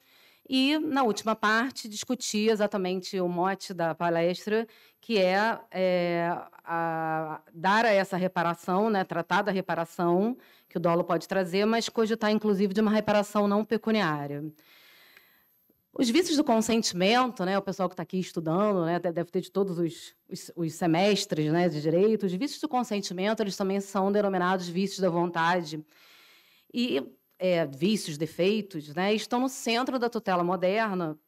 E, na última parte, discuti exatamente o mote da palestra, que é, é a, dar a essa reparação, né, tratar da reparação que o dolo pode trazer, mas cogitar, inclusive, de uma reparação não pecuniária. Os vícios do consentimento, né, o pessoal que está aqui estudando, né, deve ter de todos os, os, os semestres né, de direito, os vícios do consentimento, eles também são denominados vícios da vontade. E é, vícios, defeitos, né, estão no centro da tutela moderna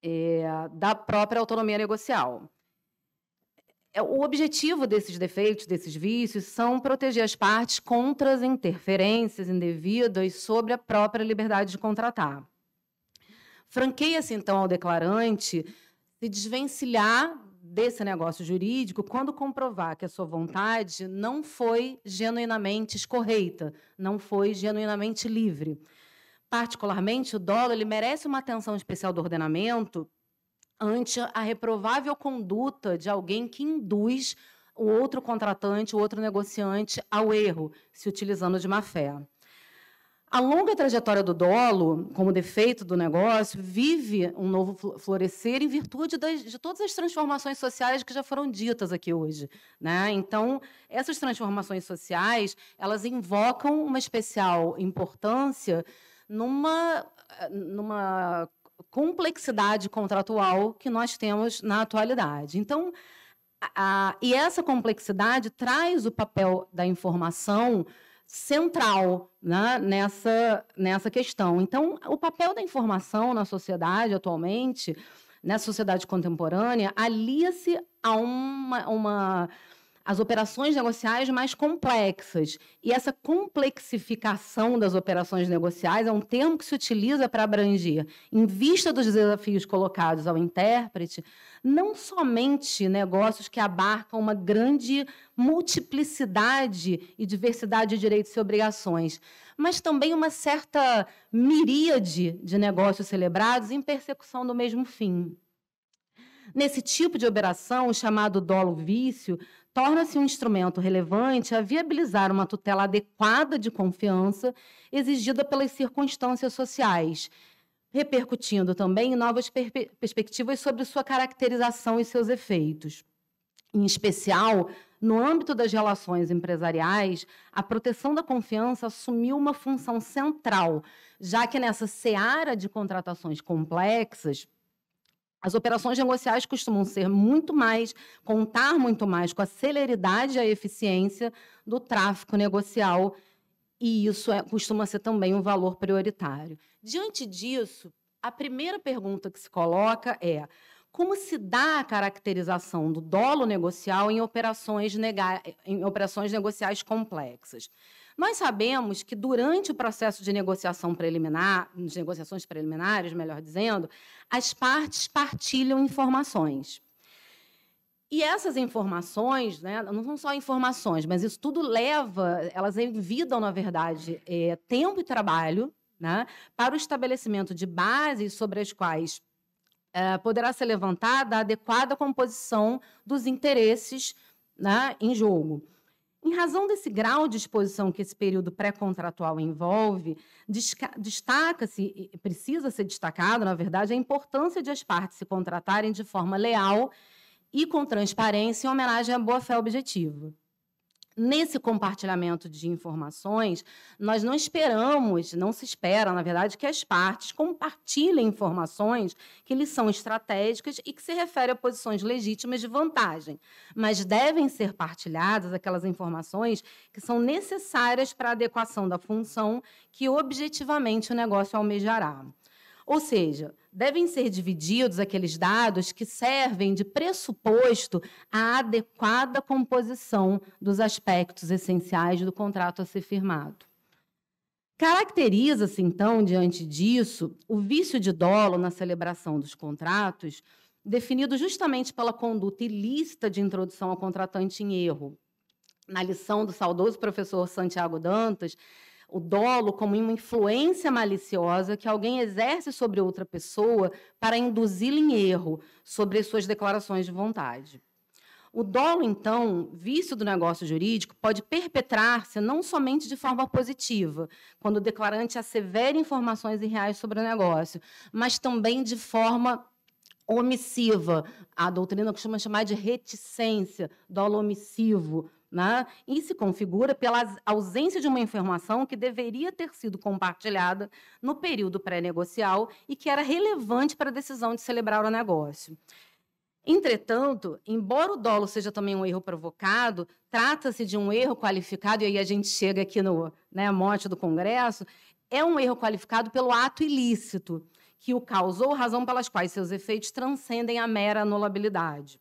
é, da própria autonomia negocial. É, o objetivo desses defeitos, desses vícios, são proteger as partes contra as interferências indevidas sobre a própria liberdade de contratar. Franqueia-se, então, ao declarante se desvencilhar desse negócio jurídico quando comprovar que a sua vontade não foi genuinamente escorreita, não foi genuinamente livre. Particularmente, o dolo ele merece uma atenção especial do ordenamento ante a reprovável conduta de alguém que induz o outro contratante, o outro negociante ao erro, se utilizando de má fé. A longa trajetória do dolo, como defeito do negócio, vive um novo florescer em virtude das, de todas as transformações sociais que já foram ditas aqui hoje. Né? Então, essas transformações sociais elas invocam uma especial importância numa, numa complexidade contratual que nós temos na atualidade. Então, a, a, e essa complexidade traz o papel da informação central né, nessa, nessa questão. Então, o papel da informação na sociedade atualmente, na sociedade contemporânea, alia-se a uma, uma as operações negociais mais complexas. E essa complexificação das operações negociais é um termo que se utiliza para abranger, em vista dos desafios colocados ao intérprete, não somente negócios que abarcam uma grande multiplicidade e diversidade de direitos e obrigações, mas também uma certa miríade de negócios celebrados em persecução do mesmo fim. Nesse tipo de operação, chamado dolo vício, torna-se um instrumento relevante a viabilizar uma tutela adequada de confiança exigida pelas circunstâncias sociais, repercutindo também em novas perspectivas sobre sua caracterização e seus efeitos. Em especial, no âmbito das relações empresariais, a proteção da confiança assumiu uma função central, já que nessa seara de contratações complexas, as operações negociais costumam ser muito mais, contar muito mais com a celeridade e a eficiência do tráfico negocial, e isso é, costuma ser também um valor prioritário. Diante disso, a primeira pergunta que se coloca é: como se dá a caracterização do dolo negocial em operações, nega, em operações negociais complexas? Nós sabemos que durante o processo de negociação preliminar, de negociações preliminares, melhor dizendo, as partes partilham informações. E essas informações, né, não são só informações, mas isso tudo leva, elas envidam, na verdade, é, tempo e trabalho né, para o estabelecimento de bases sobre as quais é, poderá ser levantada a adequada composição dos interesses né, em jogo. Em razão desse grau de exposição que esse período pré-contratual envolve, destaca-se, precisa ser destacado, na verdade, a importância de as partes se contratarem de forma leal e com transparência em homenagem à boa-fé objetiva. Nesse compartilhamento de informações, nós não esperamos, não se espera, na verdade, que as partes compartilhem informações que lhes são estratégicas e que se referem a posições legítimas de vantagem, mas devem ser partilhadas aquelas informações que são necessárias para a adequação da função que objetivamente o negócio almejará. Ou seja, devem ser divididos aqueles dados que servem de pressuposto à adequada composição dos aspectos essenciais do contrato a ser firmado. Caracteriza-se, então, diante disso, o vício de dolo na celebração dos contratos, definido justamente pela conduta ilícita de introdução ao contratante em erro. Na lição do saudoso professor Santiago Dantas, o dolo como uma influência maliciosa que alguém exerce sobre outra pessoa para induzi-la em erro sobre suas declarações de vontade. O dolo, então, vício do negócio jurídico, pode perpetrar-se não somente de forma positiva, quando o declarante assevera informações irreais sobre o negócio, mas também de forma omissiva. A doutrina costuma chamar de reticência, dolo omissivo, né? e se configura pela ausência de uma informação que deveria ter sido compartilhada no período pré-negocial e que era relevante para a decisão de celebrar o negócio. Entretanto, embora o dolo seja também um erro provocado, trata-se de um erro qualificado, e aí a gente chega aqui no né, mote do Congresso, é um erro qualificado pelo ato ilícito que o causou, razão pelas quais seus efeitos transcendem a mera anulabilidade.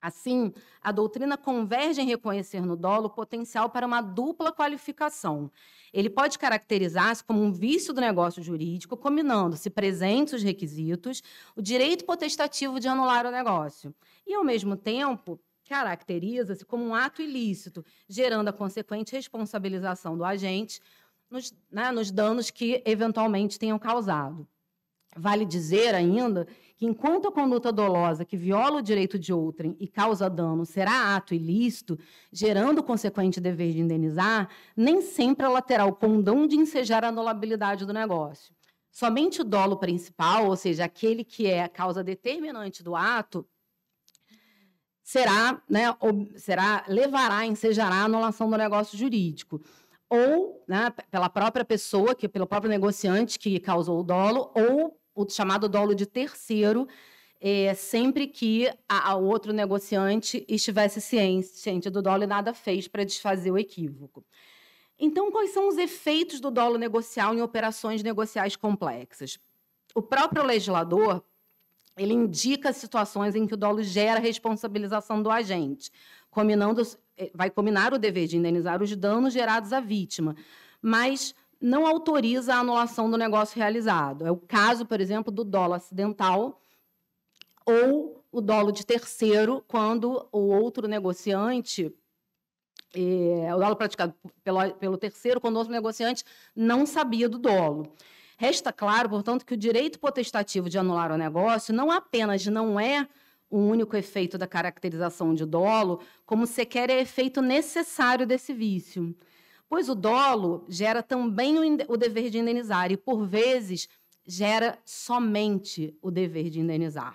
Assim, a doutrina converge em reconhecer no dolo potencial para uma dupla qualificação. Ele pode caracterizar-se como um vício do negócio jurídico, combinando-se presentes os requisitos, o direito potestativo de anular o negócio. E, ao mesmo tempo, caracteriza-se como um ato ilícito, gerando a consequente responsabilização do agente nos, né, nos danos que eventualmente tenham causado. Vale dizer ainda que enquanto a conduta dolosa que viola o direito de outrem e causa dano será ato ilícito, gerando o consequente dever de indenizar, nem sempre ela terá o condão de ensejar a anulabilidade do negócio. Somente o dolo principal, ou seja, aquele que é a causa determinante do ato, será, né, será levará, ensejará a anulação do negócio jurídico ou né, pela própria pessoa, que pelo próprio negociante que causou o dolo, ou o chamado dolo de terceiro, é, sempre que a, a, outro negociante estivesse ciente do dolo e nada fez para desfazer o equívoco. Então, quais são os efeitos do dolo negocial em operações negociais complexas? O próprio legislador ele indica situações em que o dolo gera responsabilização do agente, combinando, é, vai combinar o dever de indenizar os danos gerados à vítima. Mas não autoriza a anulação do negócio realizado. É o caso, por exemplo, do dolo acidental ou o dolo de terceiro, quando o outro negociante, é, o dolo praticado pelo, pelo terceiro, quando o outro negociante não sabia do dolo. Resta claro, portanto, que o direito potestativo de anular o negócio não apenas não é o único efeito da caracterização de dolo, como sequer é efeito necessário desse vício pois o dolo gera também o dever de indenizar e, por vezes, gera somente o dever de indenizar.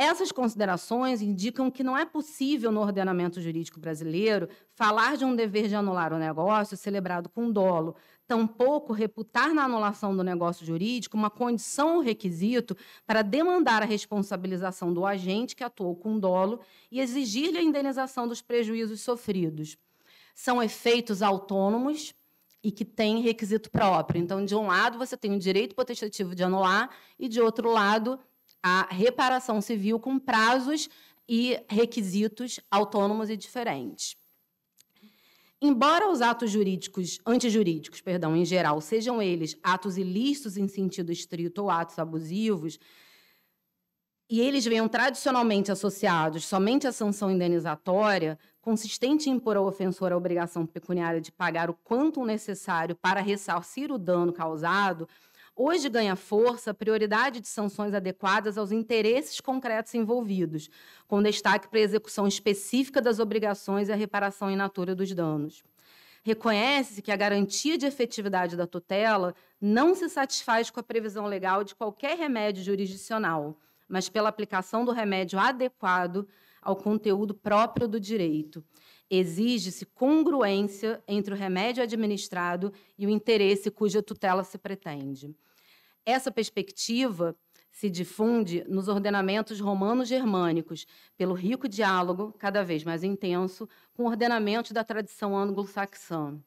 Essas considerações indicam que não é possível no ordenamento jurídico brasileiro falar de um dever de anular o negócio celebrado com dolo, tampouco reputar na anulação do negócio jurídico uma condição ou requisito para demandar a responsabilização do agente que atuou com dolo e exigir-lhe a indenização dos prejuízos sofridos são efeitos autônomos e que têm requisito próprio. Então, de um lado, você tem o direito potestativo de anular, e de outro lado, a reparação civil com prazos e requisitos autônomos e diferentes. Embora os atos jurídicos, antijurídicos, perdão, em geral, sejam eles atos ilícitos em sentido estrito ou atos abusivos, e eles venham tradicionalmente associados somente à sanção indenizatória, consistente em impor ao ofensor a obrigação pecuniária de pagar o quanto necessário para ressarcir o dano causado, hoje ganha força a prioridade de sanções adequadas aos interesses concretos envolvidos, com destaque para a execução específica das obrigações e a reparação in natura dos danos. Reconhece-se que a garantia de efetividade da tutela não se satisfaz com a previsão legal de qualquer remédio jurisdicional mas pela aplicação do remédio adequado ao conteúdo próprio do direito. Exige-se congruência entre o remédio administrado e o interesse cuja tutela se pretende. Essa perspectiva se difunde nos ordenamentos romanos-germânicos, pelo rico diálogo, cada vez mais intenso, com o ordenamento da tradição anglo-saxã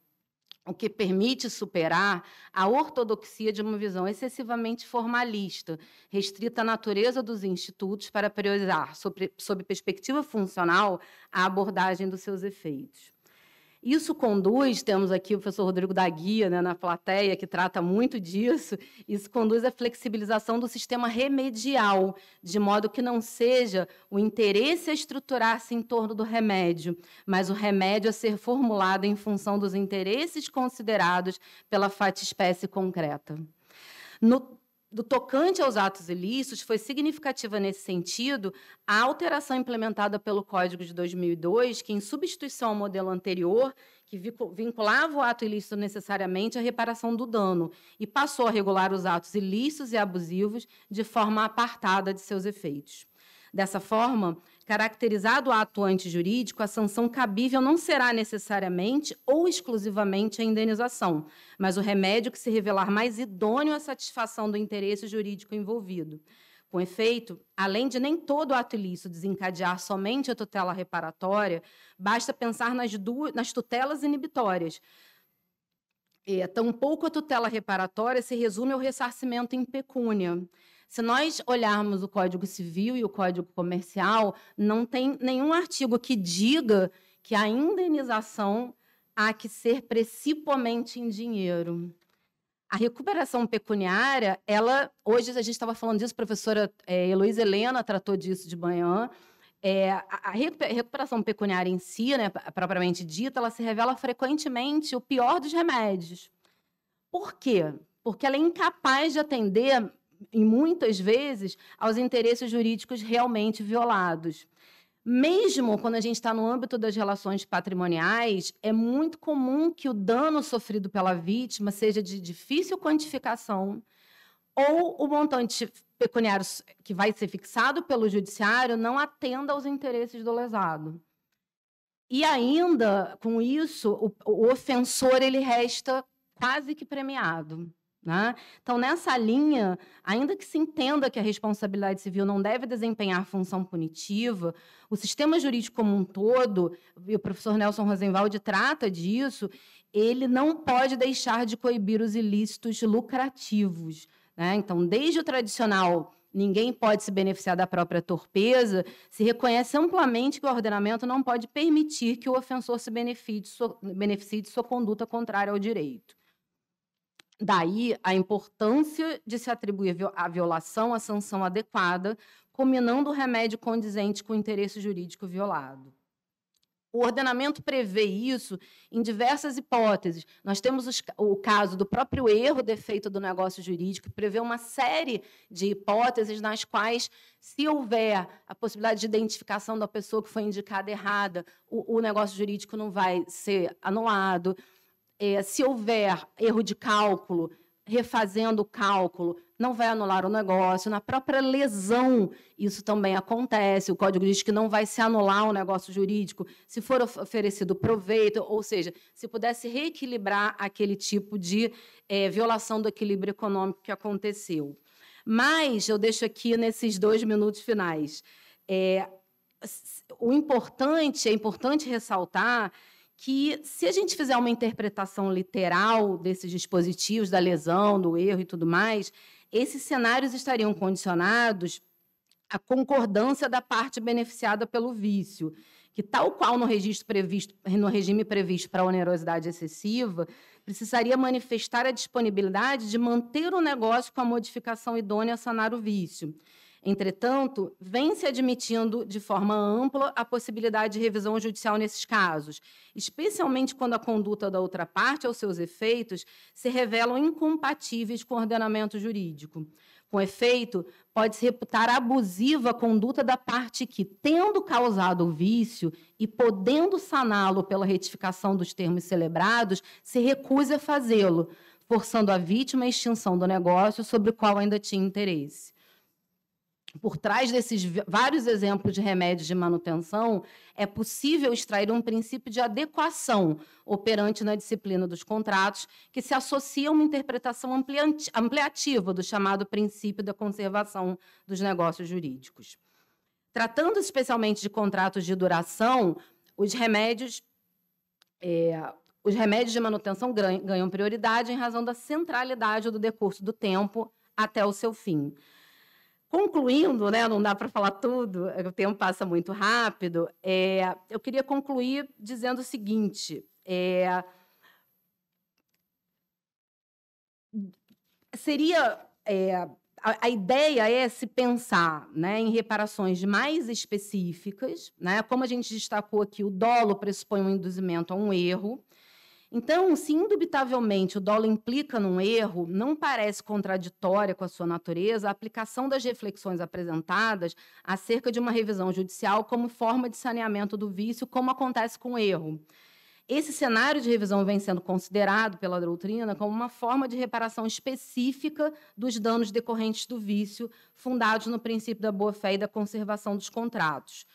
o que permite superar a ortodoxia de uma visão excessivamente formalista, restrita à natureza dos institutos para priorizar, sob, sob perspectiva funcional, a abordagem dos seus efeitos. Isso conduz, temos aqui o professor Rodrigo da Guia né, na plateia, que trata muito disso, isso conduz à flexibilização do sistema remedial, de modo que não seja o interesse a estruturar-se em torno do remédio, mas o remédio a ser formulado em função dos interesses considerados pela espécie concreta. No do tocante aos atos ilícitos, foi significativa nesse sentido a alteração implementada pelo Código de 2002, que, em substituição ao modelo anterior, que vinculava o ato ilícito necessariamente à reparação do dano, e passou a regular os atos ilícitos e abusivos de forma apartada de seus efeitos. Dessa forma, caracterizado o ato antijurídico, a sanção cabível não será necessariamente ou exclusivamente a indenização, mas o remédio que se revelar mais idôneo à satisfação do interesse jurídico envolvido. Com efeito, além de nem todo ato ilícito desencadear somente a tutela reparatória, basta pensar nas, duas, nas tutelas inibitórias. E, tampouco a tutela reparatória se resume ao ressarcimento em pecúnia. Se nós olharmos o Código Civil e o Código Comercial, não tem nenhum artigo que diga que a indenização há que ser principalmente em dinheiro. A recuperação pecuniária, ela hoje a gente estava falando disso, a professora é, Heloísa Helena tratou disso de manhã. É, a recuperação pecuniária em si, né, propriamente dita, ela se revela frequentemente o pior dos remédios. Por quê? Porque ela é incapaz de atender e muitas vezes, aos interesses jurídicos realmente violados. Mesmo quando a gente está no âmbito das relações patrimoniais, é muito comum que o dano sofrido pela vítima seja de difícil quantificação ou o montante pecuniário que vai ser fixado pelo judiciário não atenda aos interesses do lesado. E ainda, com isso, o, o ofensor ele resta quase que premiado. Né? Então, nessa linha, ainda que se entenda que a responsabilidade civil não deve desempenhar função punitiva, o sistema jurídico como um todo, e o professor Nelson Rosenwald trata disso, ele não pode deixar de coibir os ilícitos lucrativos. Né? Então, desde o tradicional ninguém pode se beneficiar da própria torpeza, se reconhece amplamente que o ordenamento não pode permitir que o ofensor se beneficie de, sua, beneficie de sua conduta contrária ao direito. Daí a importância de se atribuir à violação a sanção adequada, combinando o remédio condizente com o interesse jurídico violado. O ordenamento prevê isso em diversas hipóteses. Nós temos os, o caso do próprio erro defeito do negócio jurídico, que prevê uma série de hipóteses nas quais, se houver a possibilidade de identificação da pessoa que foi indicada errada, o, o negócio jurídico não vai ser anulado é, se houver erro de cálculo, refazendo o cálculo, não vai anular o negócio. Na própria lesão, isso também acontece. O código diz que não vai se anular o negócio jurídico se for oferecido proveito, ou seja, se pudesse reequilibrar aquele tipo de é, violação do equilíbrio econômico que aconteceu. Mas eu deixo aqui nesses dois minutos finais. É, o importante, é importante ressaltar que se a gente fizer uma interpretação literal desses dispositivos da lesão, do erro e tudo mais, esses cenários estariam condicionados à concordância da parte beneficiada pelo vício, que tal qual no registro previsto no regime previsto para a onerosidade excessiva, precisaria manifestar a disponibilidade de manter o negócio com a modificação idônea a sanar o vício. Entretanto, vem se admitindo de forma ampla a possibilidade de revisão judicial nesses casos, especialmente quando a conduta da outra parte ou seus efeitos se revelam incompatíveis com o ordenamento jurídico. Com efeito, pode-se reputar abusiva a conduta da parte que, tendo causado o vício e podendo saná-lo pela retificação dos termos celebrados, se recusa a fazê-lo, forçando a vítima à extinção do negócio sobre o qual ainda tinha interesse por trás desses vários exemplos de remédios de manutenção, é possível extrair um princípio de adequação operante na disciplina dos contratos, que se associa a uma interpretação ampliativa do chamado princípio da conservação dos negócios jurídicos. Tratando especialmente de contratos de duração, os remédios. É, os remédios de manutenção ganham prioridade em razão da centralidade do decurso do tempo até o seu fim concluindo, né, não dá para falar tudo, o tempo passa muito rápido, é, eu queria concluir dizendo o seguinte: é, seria. É, a, a, ideia é se pensar né, em reparações mais específicas, né, como a gente destacou aqui, o dolo pressupõe um induzimento a um erro. Então, se indubitavelmente o dólar implica num erro, não parece contraditória com a sua natureza a aplicação das reflexões apresentadas acerca de uma revisão judicial como forma de saneamento do vício, como acontece com o erro. Esse cenário de revisão vem sendo considerado pela doutrina como uma forma de reparação específica dos danos decorrentes do vício, fundados no princípio da boa-fé e da conservação dos contratos.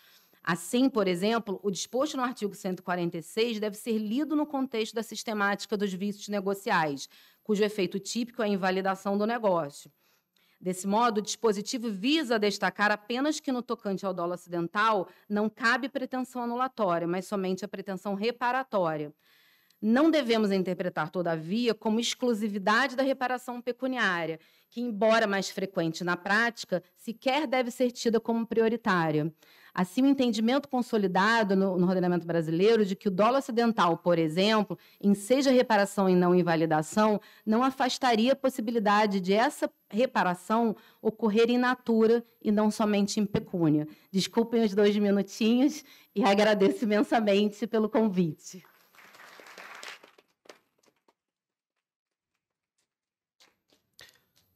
Assim, por exemplo, o disposto no artigo 146 deve ser lido no contexto da sistemática dos vícios negociais, cujo efeito típico é a invalidação do negócio. Desse modo, o dispositivo visa destacar apenas que, no tocante ao dólar acidental, não cabe pretensão anulatória, mas somente a pretensão reparatória. Não devemos interpretar, todavia, como exclusividade da reparação pecuniária, que, embora mais frequente na prática, sequer deve ser tida como prioritária. Assim, o um entendimento consolidado no, no ordenamento brasileiro de que o dólar ocidental, por exemplo, em seja reparação e não invalidação, não afastaria a possibilidade de essa reparação ocorrer em natura e não somente em pecúnia. Desculpem os dois minutinhos e agradeço imensamente pelo convite.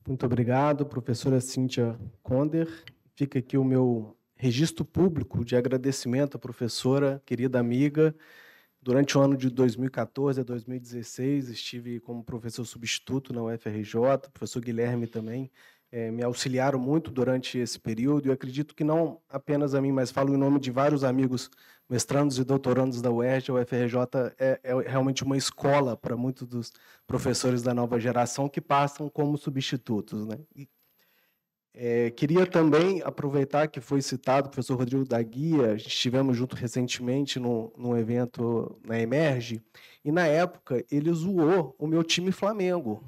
Muito obrigado, professora Cíntia Conder. Fica aqui o meu registro público de agradecimento à professora, querida amiga. Durante o ano de 2014 a 2016, estive como professor substituto na UFRJ, o professor Guilherme também é, me auxiliaram muito durante esse período. Eu acredito que não apenas a mim, mas falo em nome de vários amigos mestrandos e doutorandos da UERJ. A UFRJ é, é realmente uma escola para muitos dos professores da nova geração que passam como substitutos, né? E é, queria também aproveitar que foi citado o professor Rodrigo da Guia, estivemos junto recentemente num, num evento na Emerge, e na época ele zoou o meu time Flamengo.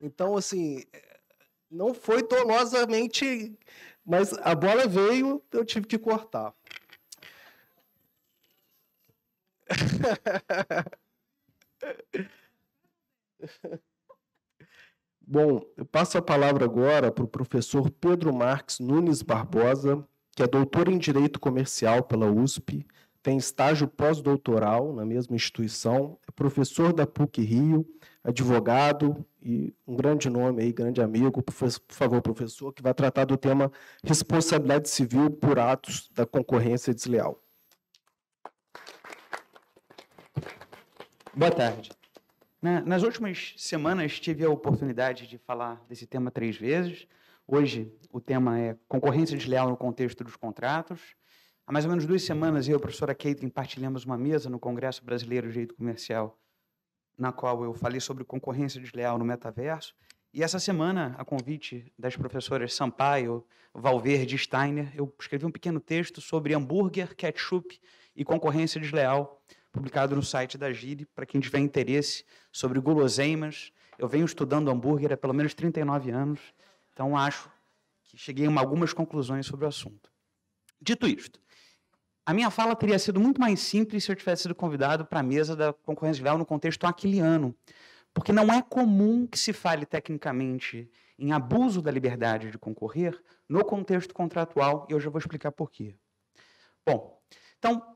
Então, assim, é, não foi dolosamente, mas a bola veio, eu tive que cortar. Bom, eu passo a palavra agora para o professor Pedro Marques Nunes Barbosa, que é doutor em Direito Comercial pela USP, tem estágio pós-doutoral na mesma instituição, é professor da PUC Rio, advogado e um grande nome aí, grande amigo, por favor, professor, que vai tratar do tema responsabilidade civil por atos da concorrência desleal. Boa tarde. Na, nas últimas semanas tive a oportunidade de falar desse tema três vezes. Hoje o tema é concorrência desleal no contexto dos contratos. Há mais ou menos duas semanas eu e a professora Caitlin partilhamos uma mesa no Congresso Brasileiro de Direito Comercial, na qual eu falei sobre concorrência desleal no metaverso. E essa semana, a convite das professoras Sampaio, Valverde e Steiner, eu escrevi um pequeno texto sobre hambúrguer, ketchup e concorrência desleal publicado no site da Gire, para quem tiver interesse sobre guloseimas. Eu venho estudando hambúrguer há pelo menos 39 anos, então acho que cheguei a algumas conclusões sobre o assunto. Dito isto, a minha fala teria sido muito mais simples se eu tivesse sido convidado para a mesa da concorrência legal no contexto aquiliano, porque não é comum que se fale tecnicamente em abuso da liberdade de concorrer no contexto contratual, e eu já vou explicar por quê. Bom, então,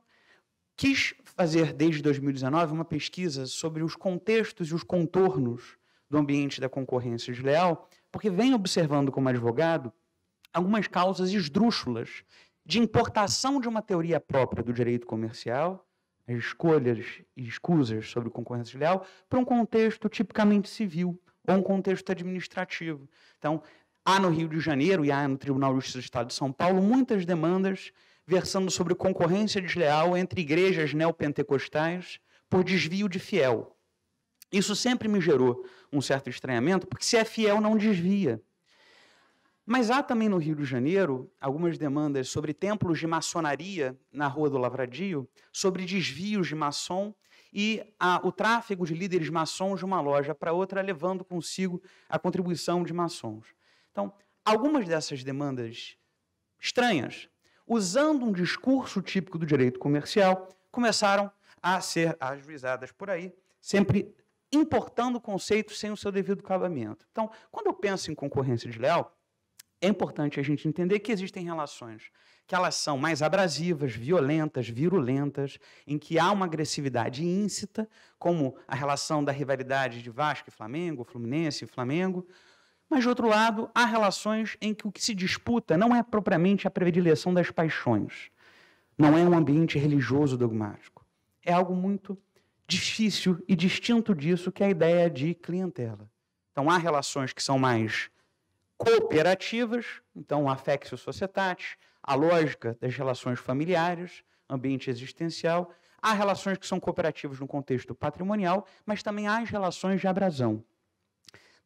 quis fazer desde 2019 uma pesquisa sobre os contextos e os contornos do ambiente da concorrência desleal, porque vem observando como advogado algumas causas esdrúxulas de importação de uma teoria própria do direito comercial, as escolhas e escusas sobre concorrência desleal, para um contexto tipicamente civil ou um contexto administrativo. Então, há no Rio de Janeiro e há no Tribunal de Justiça do Estado de São Paulo muitas demandas versando sobre concorrência desleal entre igrejas neopentecostais por desvio de fiel. Isso sempre me gerou um certo estranhamento, porque se é fiel, não desvia. Mas há também no Rio de Janeiro algumas demandas sobre templos de maçonaria na Rua do Lavradio, sobre desvios de maçom e a, o tráfego de líderes maçons de uma loja para outra, levando consigo a contribuição de maçons. Então, algumas dessas demandas estranhas usando um discurso típico do direito comercial, começaram a ser ajuizadas por aí, sempre importando conceitos sem o seu devido cabimento. Então, quando eu penso em concorrência de leal, é importante a gente entender que existem relações que elas são mais abrasivas, violentas, virulentas, em que há uma agressividade íncita, como a relação da rivalidade de Vasco e Flamengo, Fluminense e Flamengo, mas, de outro lado, há relações em que o que se disputa não é propriamente a predileção das paixões, não é um ambiente religioso dogmático. É algo muito difícil e distinto disso que é a ideia de clientela. Então, há relações que são mais cooperativas, então, a affectio societatis, a lógica das relações familiares, ambiente existencial. Há relações que são cooperativas no contexto patrimonial, mas também há as relações de abrasão.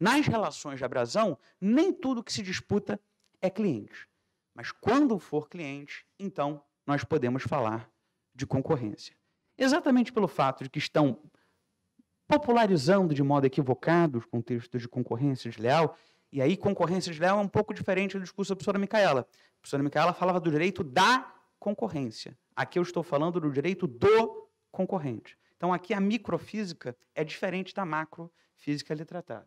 Nas relações de abrasão, nem tudo que se disputa é cliente. Mas quando for cliente, então nós podemos falar de concorrência. Exatamente pelo fato de que estão popularizando de modo equivocado os contextos de concorrência desleal, e aí concorrência desleal é um pouco diferente do discurso da professora Micaela. A professora Micaela falava do direito da concorrência. Aqui eu estou falando do direito do concorrente. Então aqui a microfísica é diferente da macrofísica ali tratada.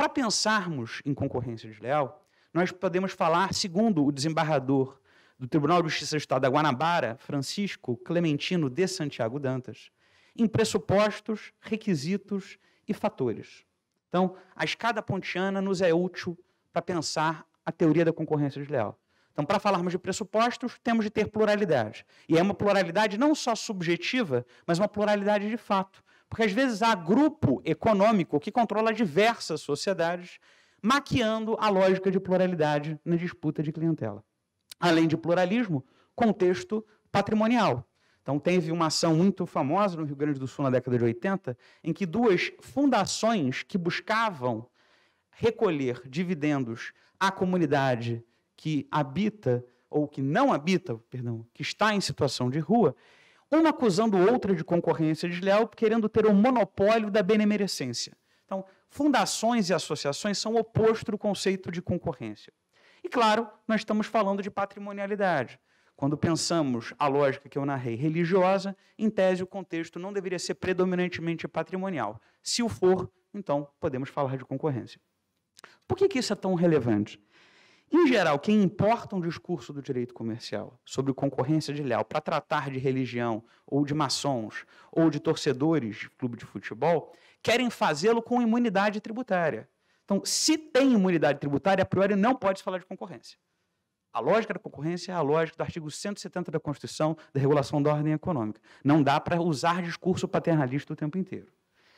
Para pensarmos em concorrência desleal, nós podemos falar, segundo o desembargador do Tribunal de Justiça do Estado da Guanabara, Francisco Clementino de Santiago Dantas, em pressupostos, requisitos e fatores. Então, a escada pontiana nos é útil para pensar a teoria da concorrência desleal. Então, para falarmos de pressupostos, temos de ter pluralidade. E é uma pluralidade não só subjetiva, mas uma pluralidade de fato. Porque às vezes há grupo econômico que controla diversas sociedades, maquiando a lógica de pluralidade na disputa de clientela. Além de pluralismo, contexto patrimonial. Então, teve uma ação muito famosa no Rio Grande do Sul na década de 80, em que duas fundações que buscavam recolher dividendos à comunidade que habita ou que não habita, perdão, que está em situação de rua, uma acusando outra de concorrência desleal, querendo ter o um monopólio da benemerescência. Então, fundações e associações são oposto do conceito de concorrência. E, claro, nós estamos falando de patrimonialidade. Quando pensamos a lógica que eu narrei religiosa, em tese o contexto não deveria ser predominantemente patrimonial. Se o for, então podemos falar de concorrência. Por que, que isso é tão relevante? Em geral, quem importa um discurso do direito comercial sobre concorrência de leal para tratar de religião ou de maçons ou de torcedores de clube de futebol, querem fazê-lo com imunidade tributária. Então, se tem imunidade tributária, a priori não pode se falar de concorrência. A lógica da concorrência é a lógica do artigo 170 da Constituição da regulação da ordem econômica. Não dá para usar discurso paternalista o tempo inteiro.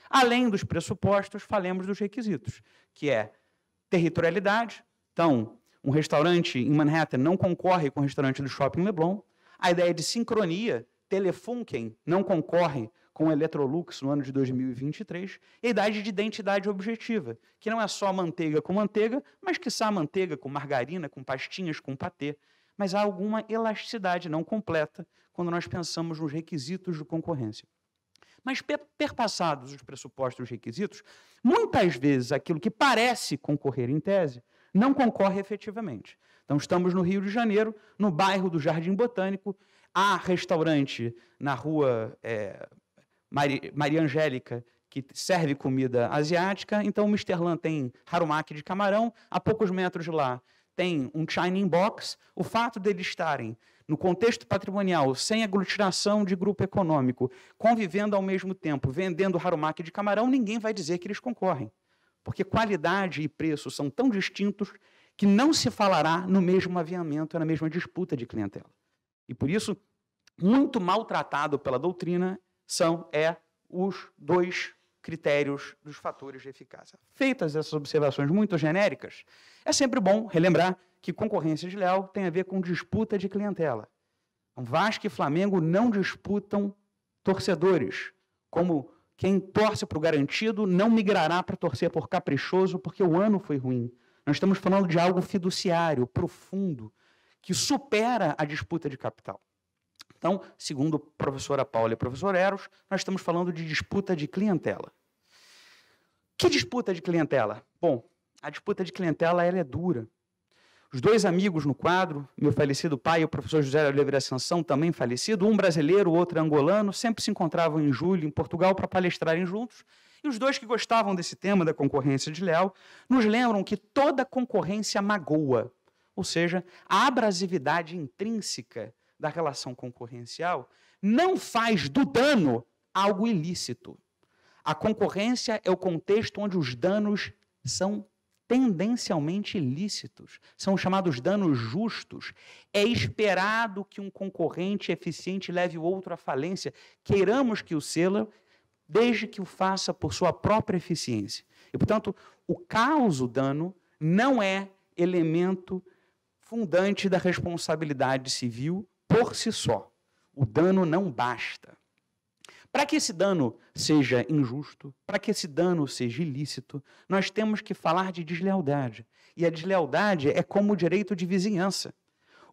Além dos pressupostos, falemos dos requisitos, que é territorialidade, então um restaurante em Manhattan não concorre com o restaurante do shopping Leblon. A ideia de sincronia, Telefunken, não concorre com o Electrolux no ano de 2023. E a idade de identidade objetiva, que não é só manteiga com manteiga, mas que quiçá manteiga com margarina, com pastinhas, com patê. Mas há alguma elasticidade não completa quando nós pensamos nos requisitos de concorrência. Mas perpassados os pressupostos e os requisitos, muitas vezes aquilo que parece concorrer em tese não concorre efetivamente. Então, estamos no Rio de Janeiro, no bairro do Jardim Botânico, há restaurante na rua é, Maria Angélica que serve comida asiática, então o Lan tem harumaki de camarão, a poucos metros de lá tem um Chining Box. O fato deles estarem no contexto patrimonial, sem aglutinação de grupo econômico, convivendo ao mesmo tempo, vendendo harumaki de camarão, ninguém vai dizer que eles concorrem porque qualidade e preço são tão distintos que não se falará no mesmo aviamento, na mesma disputa de clientela. E por isso, muito maltratado pela doutrina são é os dois critérios dos fatores de eficácia. Feitas essas observações muito genéricas, é sempre bom relembrar que concorrência de leal tem a ver com disputa de clientela. Vasco e Flamengo não disputam torcedores, como quem torce para o garantido não migrará para torcer por caprichoso, porque o ano foi ruim. Nós estamos falando de algo fiduciário, profundo, que supera a disputa de capital. Então, segundo a professora Paula e o professor Eros, nós estamos falando de disputa de clientela. Que disputa de clientela? Bom, a disputa de clientela ela é dura os dois amigos no quadro, meu falecido pai e o professor José Oliveira Sansão, também falecido, um brasileiro, outro angolano, sempre se encontravam em julho em Portugal para palestrarem juntos. E os dois que gostavam desse tema da concorrência de Leal nos lembram que toda concorrência magoa, ou seja, a abrasividade intrínseca da relação concorrencial não faz do dano algo ilícito. A concorrência é o contexto onde os danos são tendencialmente ilícitos, são chamados danos justos. É esperado que um concorrente eficiente leve o outro à falência, queiramos que o sela, desde que o faça por sua própria eficiência. E, portanto, o causo dano não é elemento fundante da responsabilidade civil por si só. O dano não basta. Para que esse dano seja injusto, para que esse dano seja ilícito, nós temos que falar de deslealdade. E a deslealdade é como o direito de vizinhança.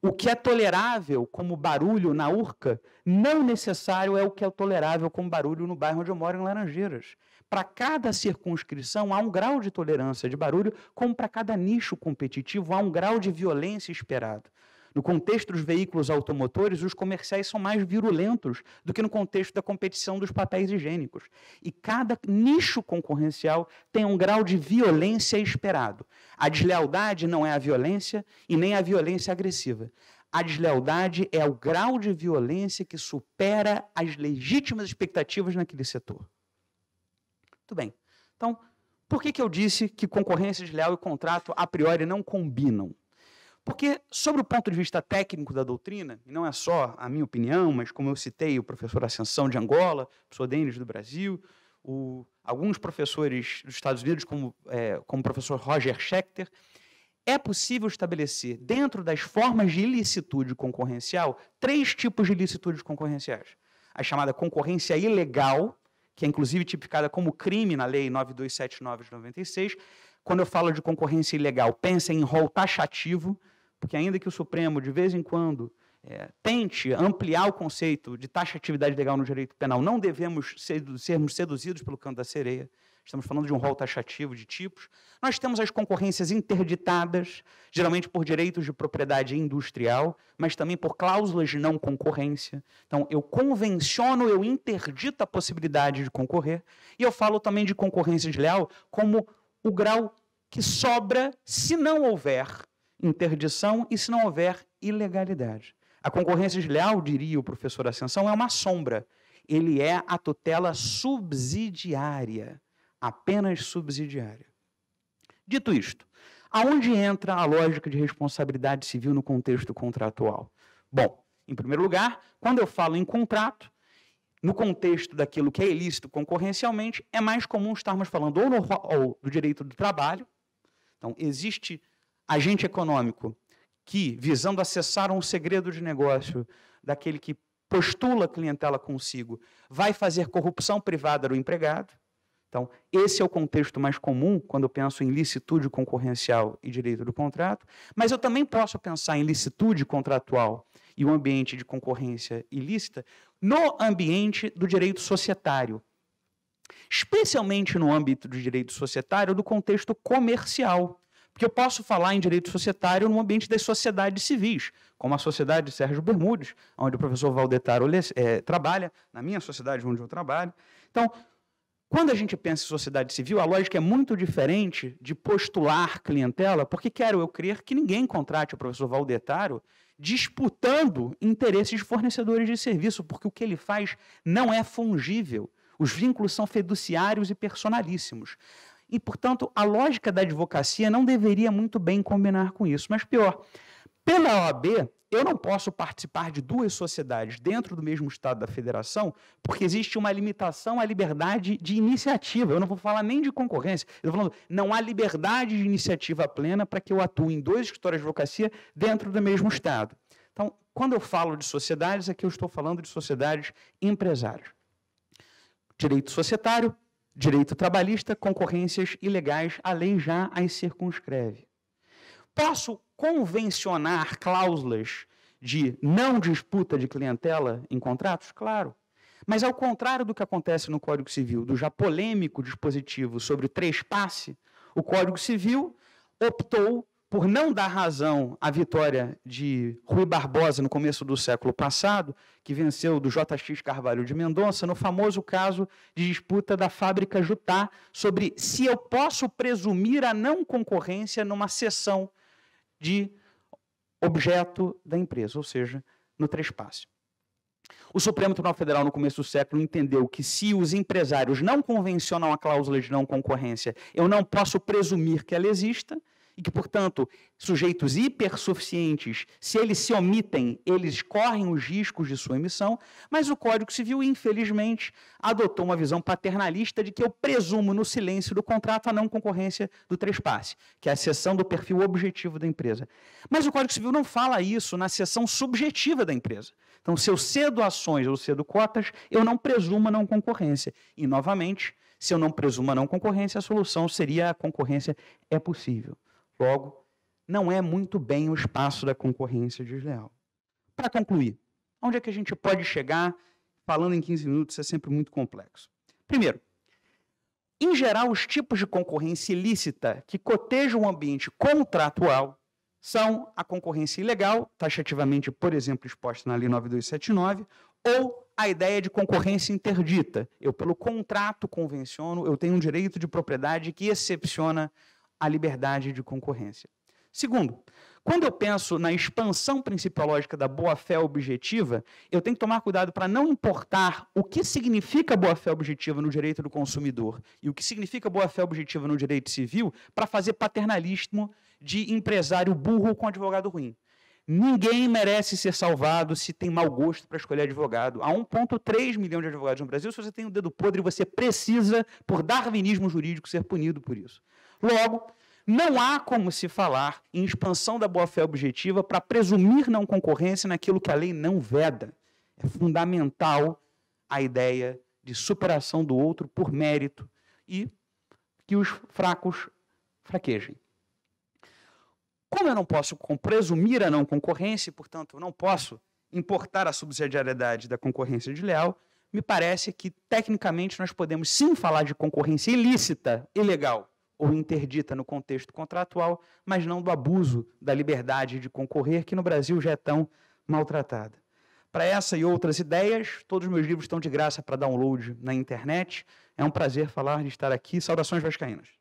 O que é tolerável como barulho na urca, não necessário é o que é tolerável como barulho no bairro onde eu moro, em Laranjeiras. Para cada circunscrição há um grau de tolerância de barulho, como para cada nicho competitivo há um grau de violência esperado. No contexto dos veículos automotores, os comerciais são mais virulentos do que no contexto da competição dos papéis higiênicos. E cada nicho concorrencial tem um grau de violência esperado. A deslealdade não é a violência e nem a violência agressiva. A deslealdade é o grau de violência que supera as legítimas expectativas naquele setor. Muito bem. Então, por que, que eu disse que concorrência desleal e contrato a priori não combinam? Porque, sobre o ponto de vista técnico da doutrina, e não é só a minha opinião, mas como eu citei o professor Ascensão de Angola, o professor Denis do Brasil, o, alguns professores dos Estados Unidos, como, é, como o professor Roger Schechter, é possível estabelecer, dentro das formas de ilicitude concorrencial, três tipos de ilicitudes concorrenciais. A chamada concorrência ilegal, que é inclusive tipificada como crime na Lei 9279 de 96, quando eu falo de concorrência ilegal, pensem em rol taxativo, porque ainda que o Supremo, de vez em quando, é, tente ampliar o conceito de taxatividade legal no direito penal, não devemos sedu sermos seduzidos pelo canto da sereia. Estamos falando de um rol taxativo de tipos. Nós temos as concorrências interditadas, geralmente por direitos de propriedade industrial, mas também por cláusulas de não concorrência. Então, eu convenciono, eu interdito a possibilidade de concorrer. E eu falo também de concorrência desleal como o grau que sobra se não houver interdição e se não houver ilegalidade. A concorrência desleal, diria o professor Ascensão, é uma sombra. Ele é a tutela subsidiária, apenas subsidiária. Dito isto, aonde entra a lógica de responsabilidade civil no contexto contratual? Bom, em primeiro lugar, quando eu falo em contrato, no contexto daquilo que é ilícito concorrencialmente, é mais comum estarmos falando ou, no, ou do direito do trabalho, então, existe agente econômico que, visando acessar um segredo de negócio daquele que postula a clientela consigo, vai fazer corrupção privada do empregado. Então, esse é o contexto mais comum quando eu penso em licitude concorrencial e direito do contrato, mas eu também posso pensar em licitude contratual e o um ambiente de concorrência ilícita no ambiente do direito societário especialmente no âmbito do direito societário, do contexto comercial. Porque eu posso falar em direito societário no ambiente das sociedades civis, como a Sociedade de Sérgio Bermudes, onde o professor Valdetaro é, eh, trabalha, na minha sociedade onde eu trabalho. Então, quando a gente pensa em sociedade civil, a lógica é muito diferente de postular clientela, porque quero eu crer que ninguém contrate o professor Valdetaro disputando interesses de fornecedores de serviço, porque o que ele faz não é fungível. Os vínculos são fiduciários e personalíssimos. E, portanto, a lógica da advocacia não deveria muito bem combinar com isso. Mas pior, pela OAB, eu não posso participar de duas sociedades dentro do mesmo Estado da Federação, porque existe uma limitação à liberdade de iniciativa. Eu não vou falar nem de concorrência. Eu estou falando, não há liberdade de iniciativa plena para que eu atue em dois escritórios de advocacia dentro do mesmo Estado. Então, quando eu falo de sociedades, aqui é eu estou falando de sociedades empresárias direito societário, direito trabalhista, concorrências ilegais, a lei já as circunscreve. Posso convencionar cláusulas de não disputa de clientela em contratos? Claro. Mas, ao contrário do que acontece no Código Civil, do já polêmico dispositivo sobre trespasse, o Código Civil optou por não dar razão à vitória de Rui Barbosa no começo do século passado, que venceu do JX Carvalho de Mendonça, no famoso caso de disputa da fábrica Jutá sobre se eu posso presumir a não concorrência numa sessão de objeto da empresa, ou seja, no trespasse. O Supremo Tribunal Federal, no começo do século, entendeu que se os empresários não convencionam a cláusula de não concorrência, eu não posso presumir que ela exista, e que, portanto, sujeitos hipersuficientes, se eles se omitem, eles correm os riscos de sua emissão, mas o Código Civil, infelizmente, adotou uma visão paternalista de que eu presumo no silêncio do contrato a não concorrência do trespasse, que é a seção do perfil objetivo da empresa. Mas o Código Civil não fala isso na seção subjetiva da empresa. Então, se eu cedo ações ou cedo cotas, eu não presumo a não concorrência. E, novamente, se eu não presumo a não concorrência, a solução seria a concorrência é possível. Logo, não é muito bem o espaço da concorrência desleal. Para concluir, onde é que a gente pode chegar? Falando em 15 minutos é sempre muito complexo. Primeiro, em geral, os tipos de concorrência ilícita que cotejam o ambiente contratual são a concorrência ilegal, taxativamente, por exemplo, exposta na Lei 9279, ou a ideia de concorrência interdita. Eu, pelo contrato, convenciono, eu tenho um direito de propriedade que excepciona a liberdade de concorrência. Segundo, quando eu penso na expansão principiológica da boa-fé objetiva, eu tenho que tomar cuidado para não importar o que significa boa-fé objetiva no direito do consumidor e o que significa boa-fé objetiva no direito civil para fazer paternalismo de empresário burro com advogado ruim. Ninguém merece ser salvado se tem mau gosto para escolher advogado. Há 1,3 milhão de advogados no Brasil. Se você tem o um dedo podre, você precisa, por darwinismo jurídico, ser punido por isso. Logo, não há como se falar em expansão da boa-fé objetiva para presumir não concorrência naquilo que a lei não veda. É fundamental a ideia de superação do outro por mérito e que os fracos fraquejem. Como eu não posso presumir a não concorrência, e, portanto, não posso importar a subsidiariedade da concorrência desleal, me parece que, tecnicamente, nós podemos sim falar de concorrência ilícita, ilegal, ou interdita no contexto contratual, mas não do abuso da liberdade de concorrer, que no Brasil já é tão maltratada. Para essa e outras ideias, todos os meus livros estão de graça para download na internet. É um prazer falar de estar aqui. Saudações vascaínas.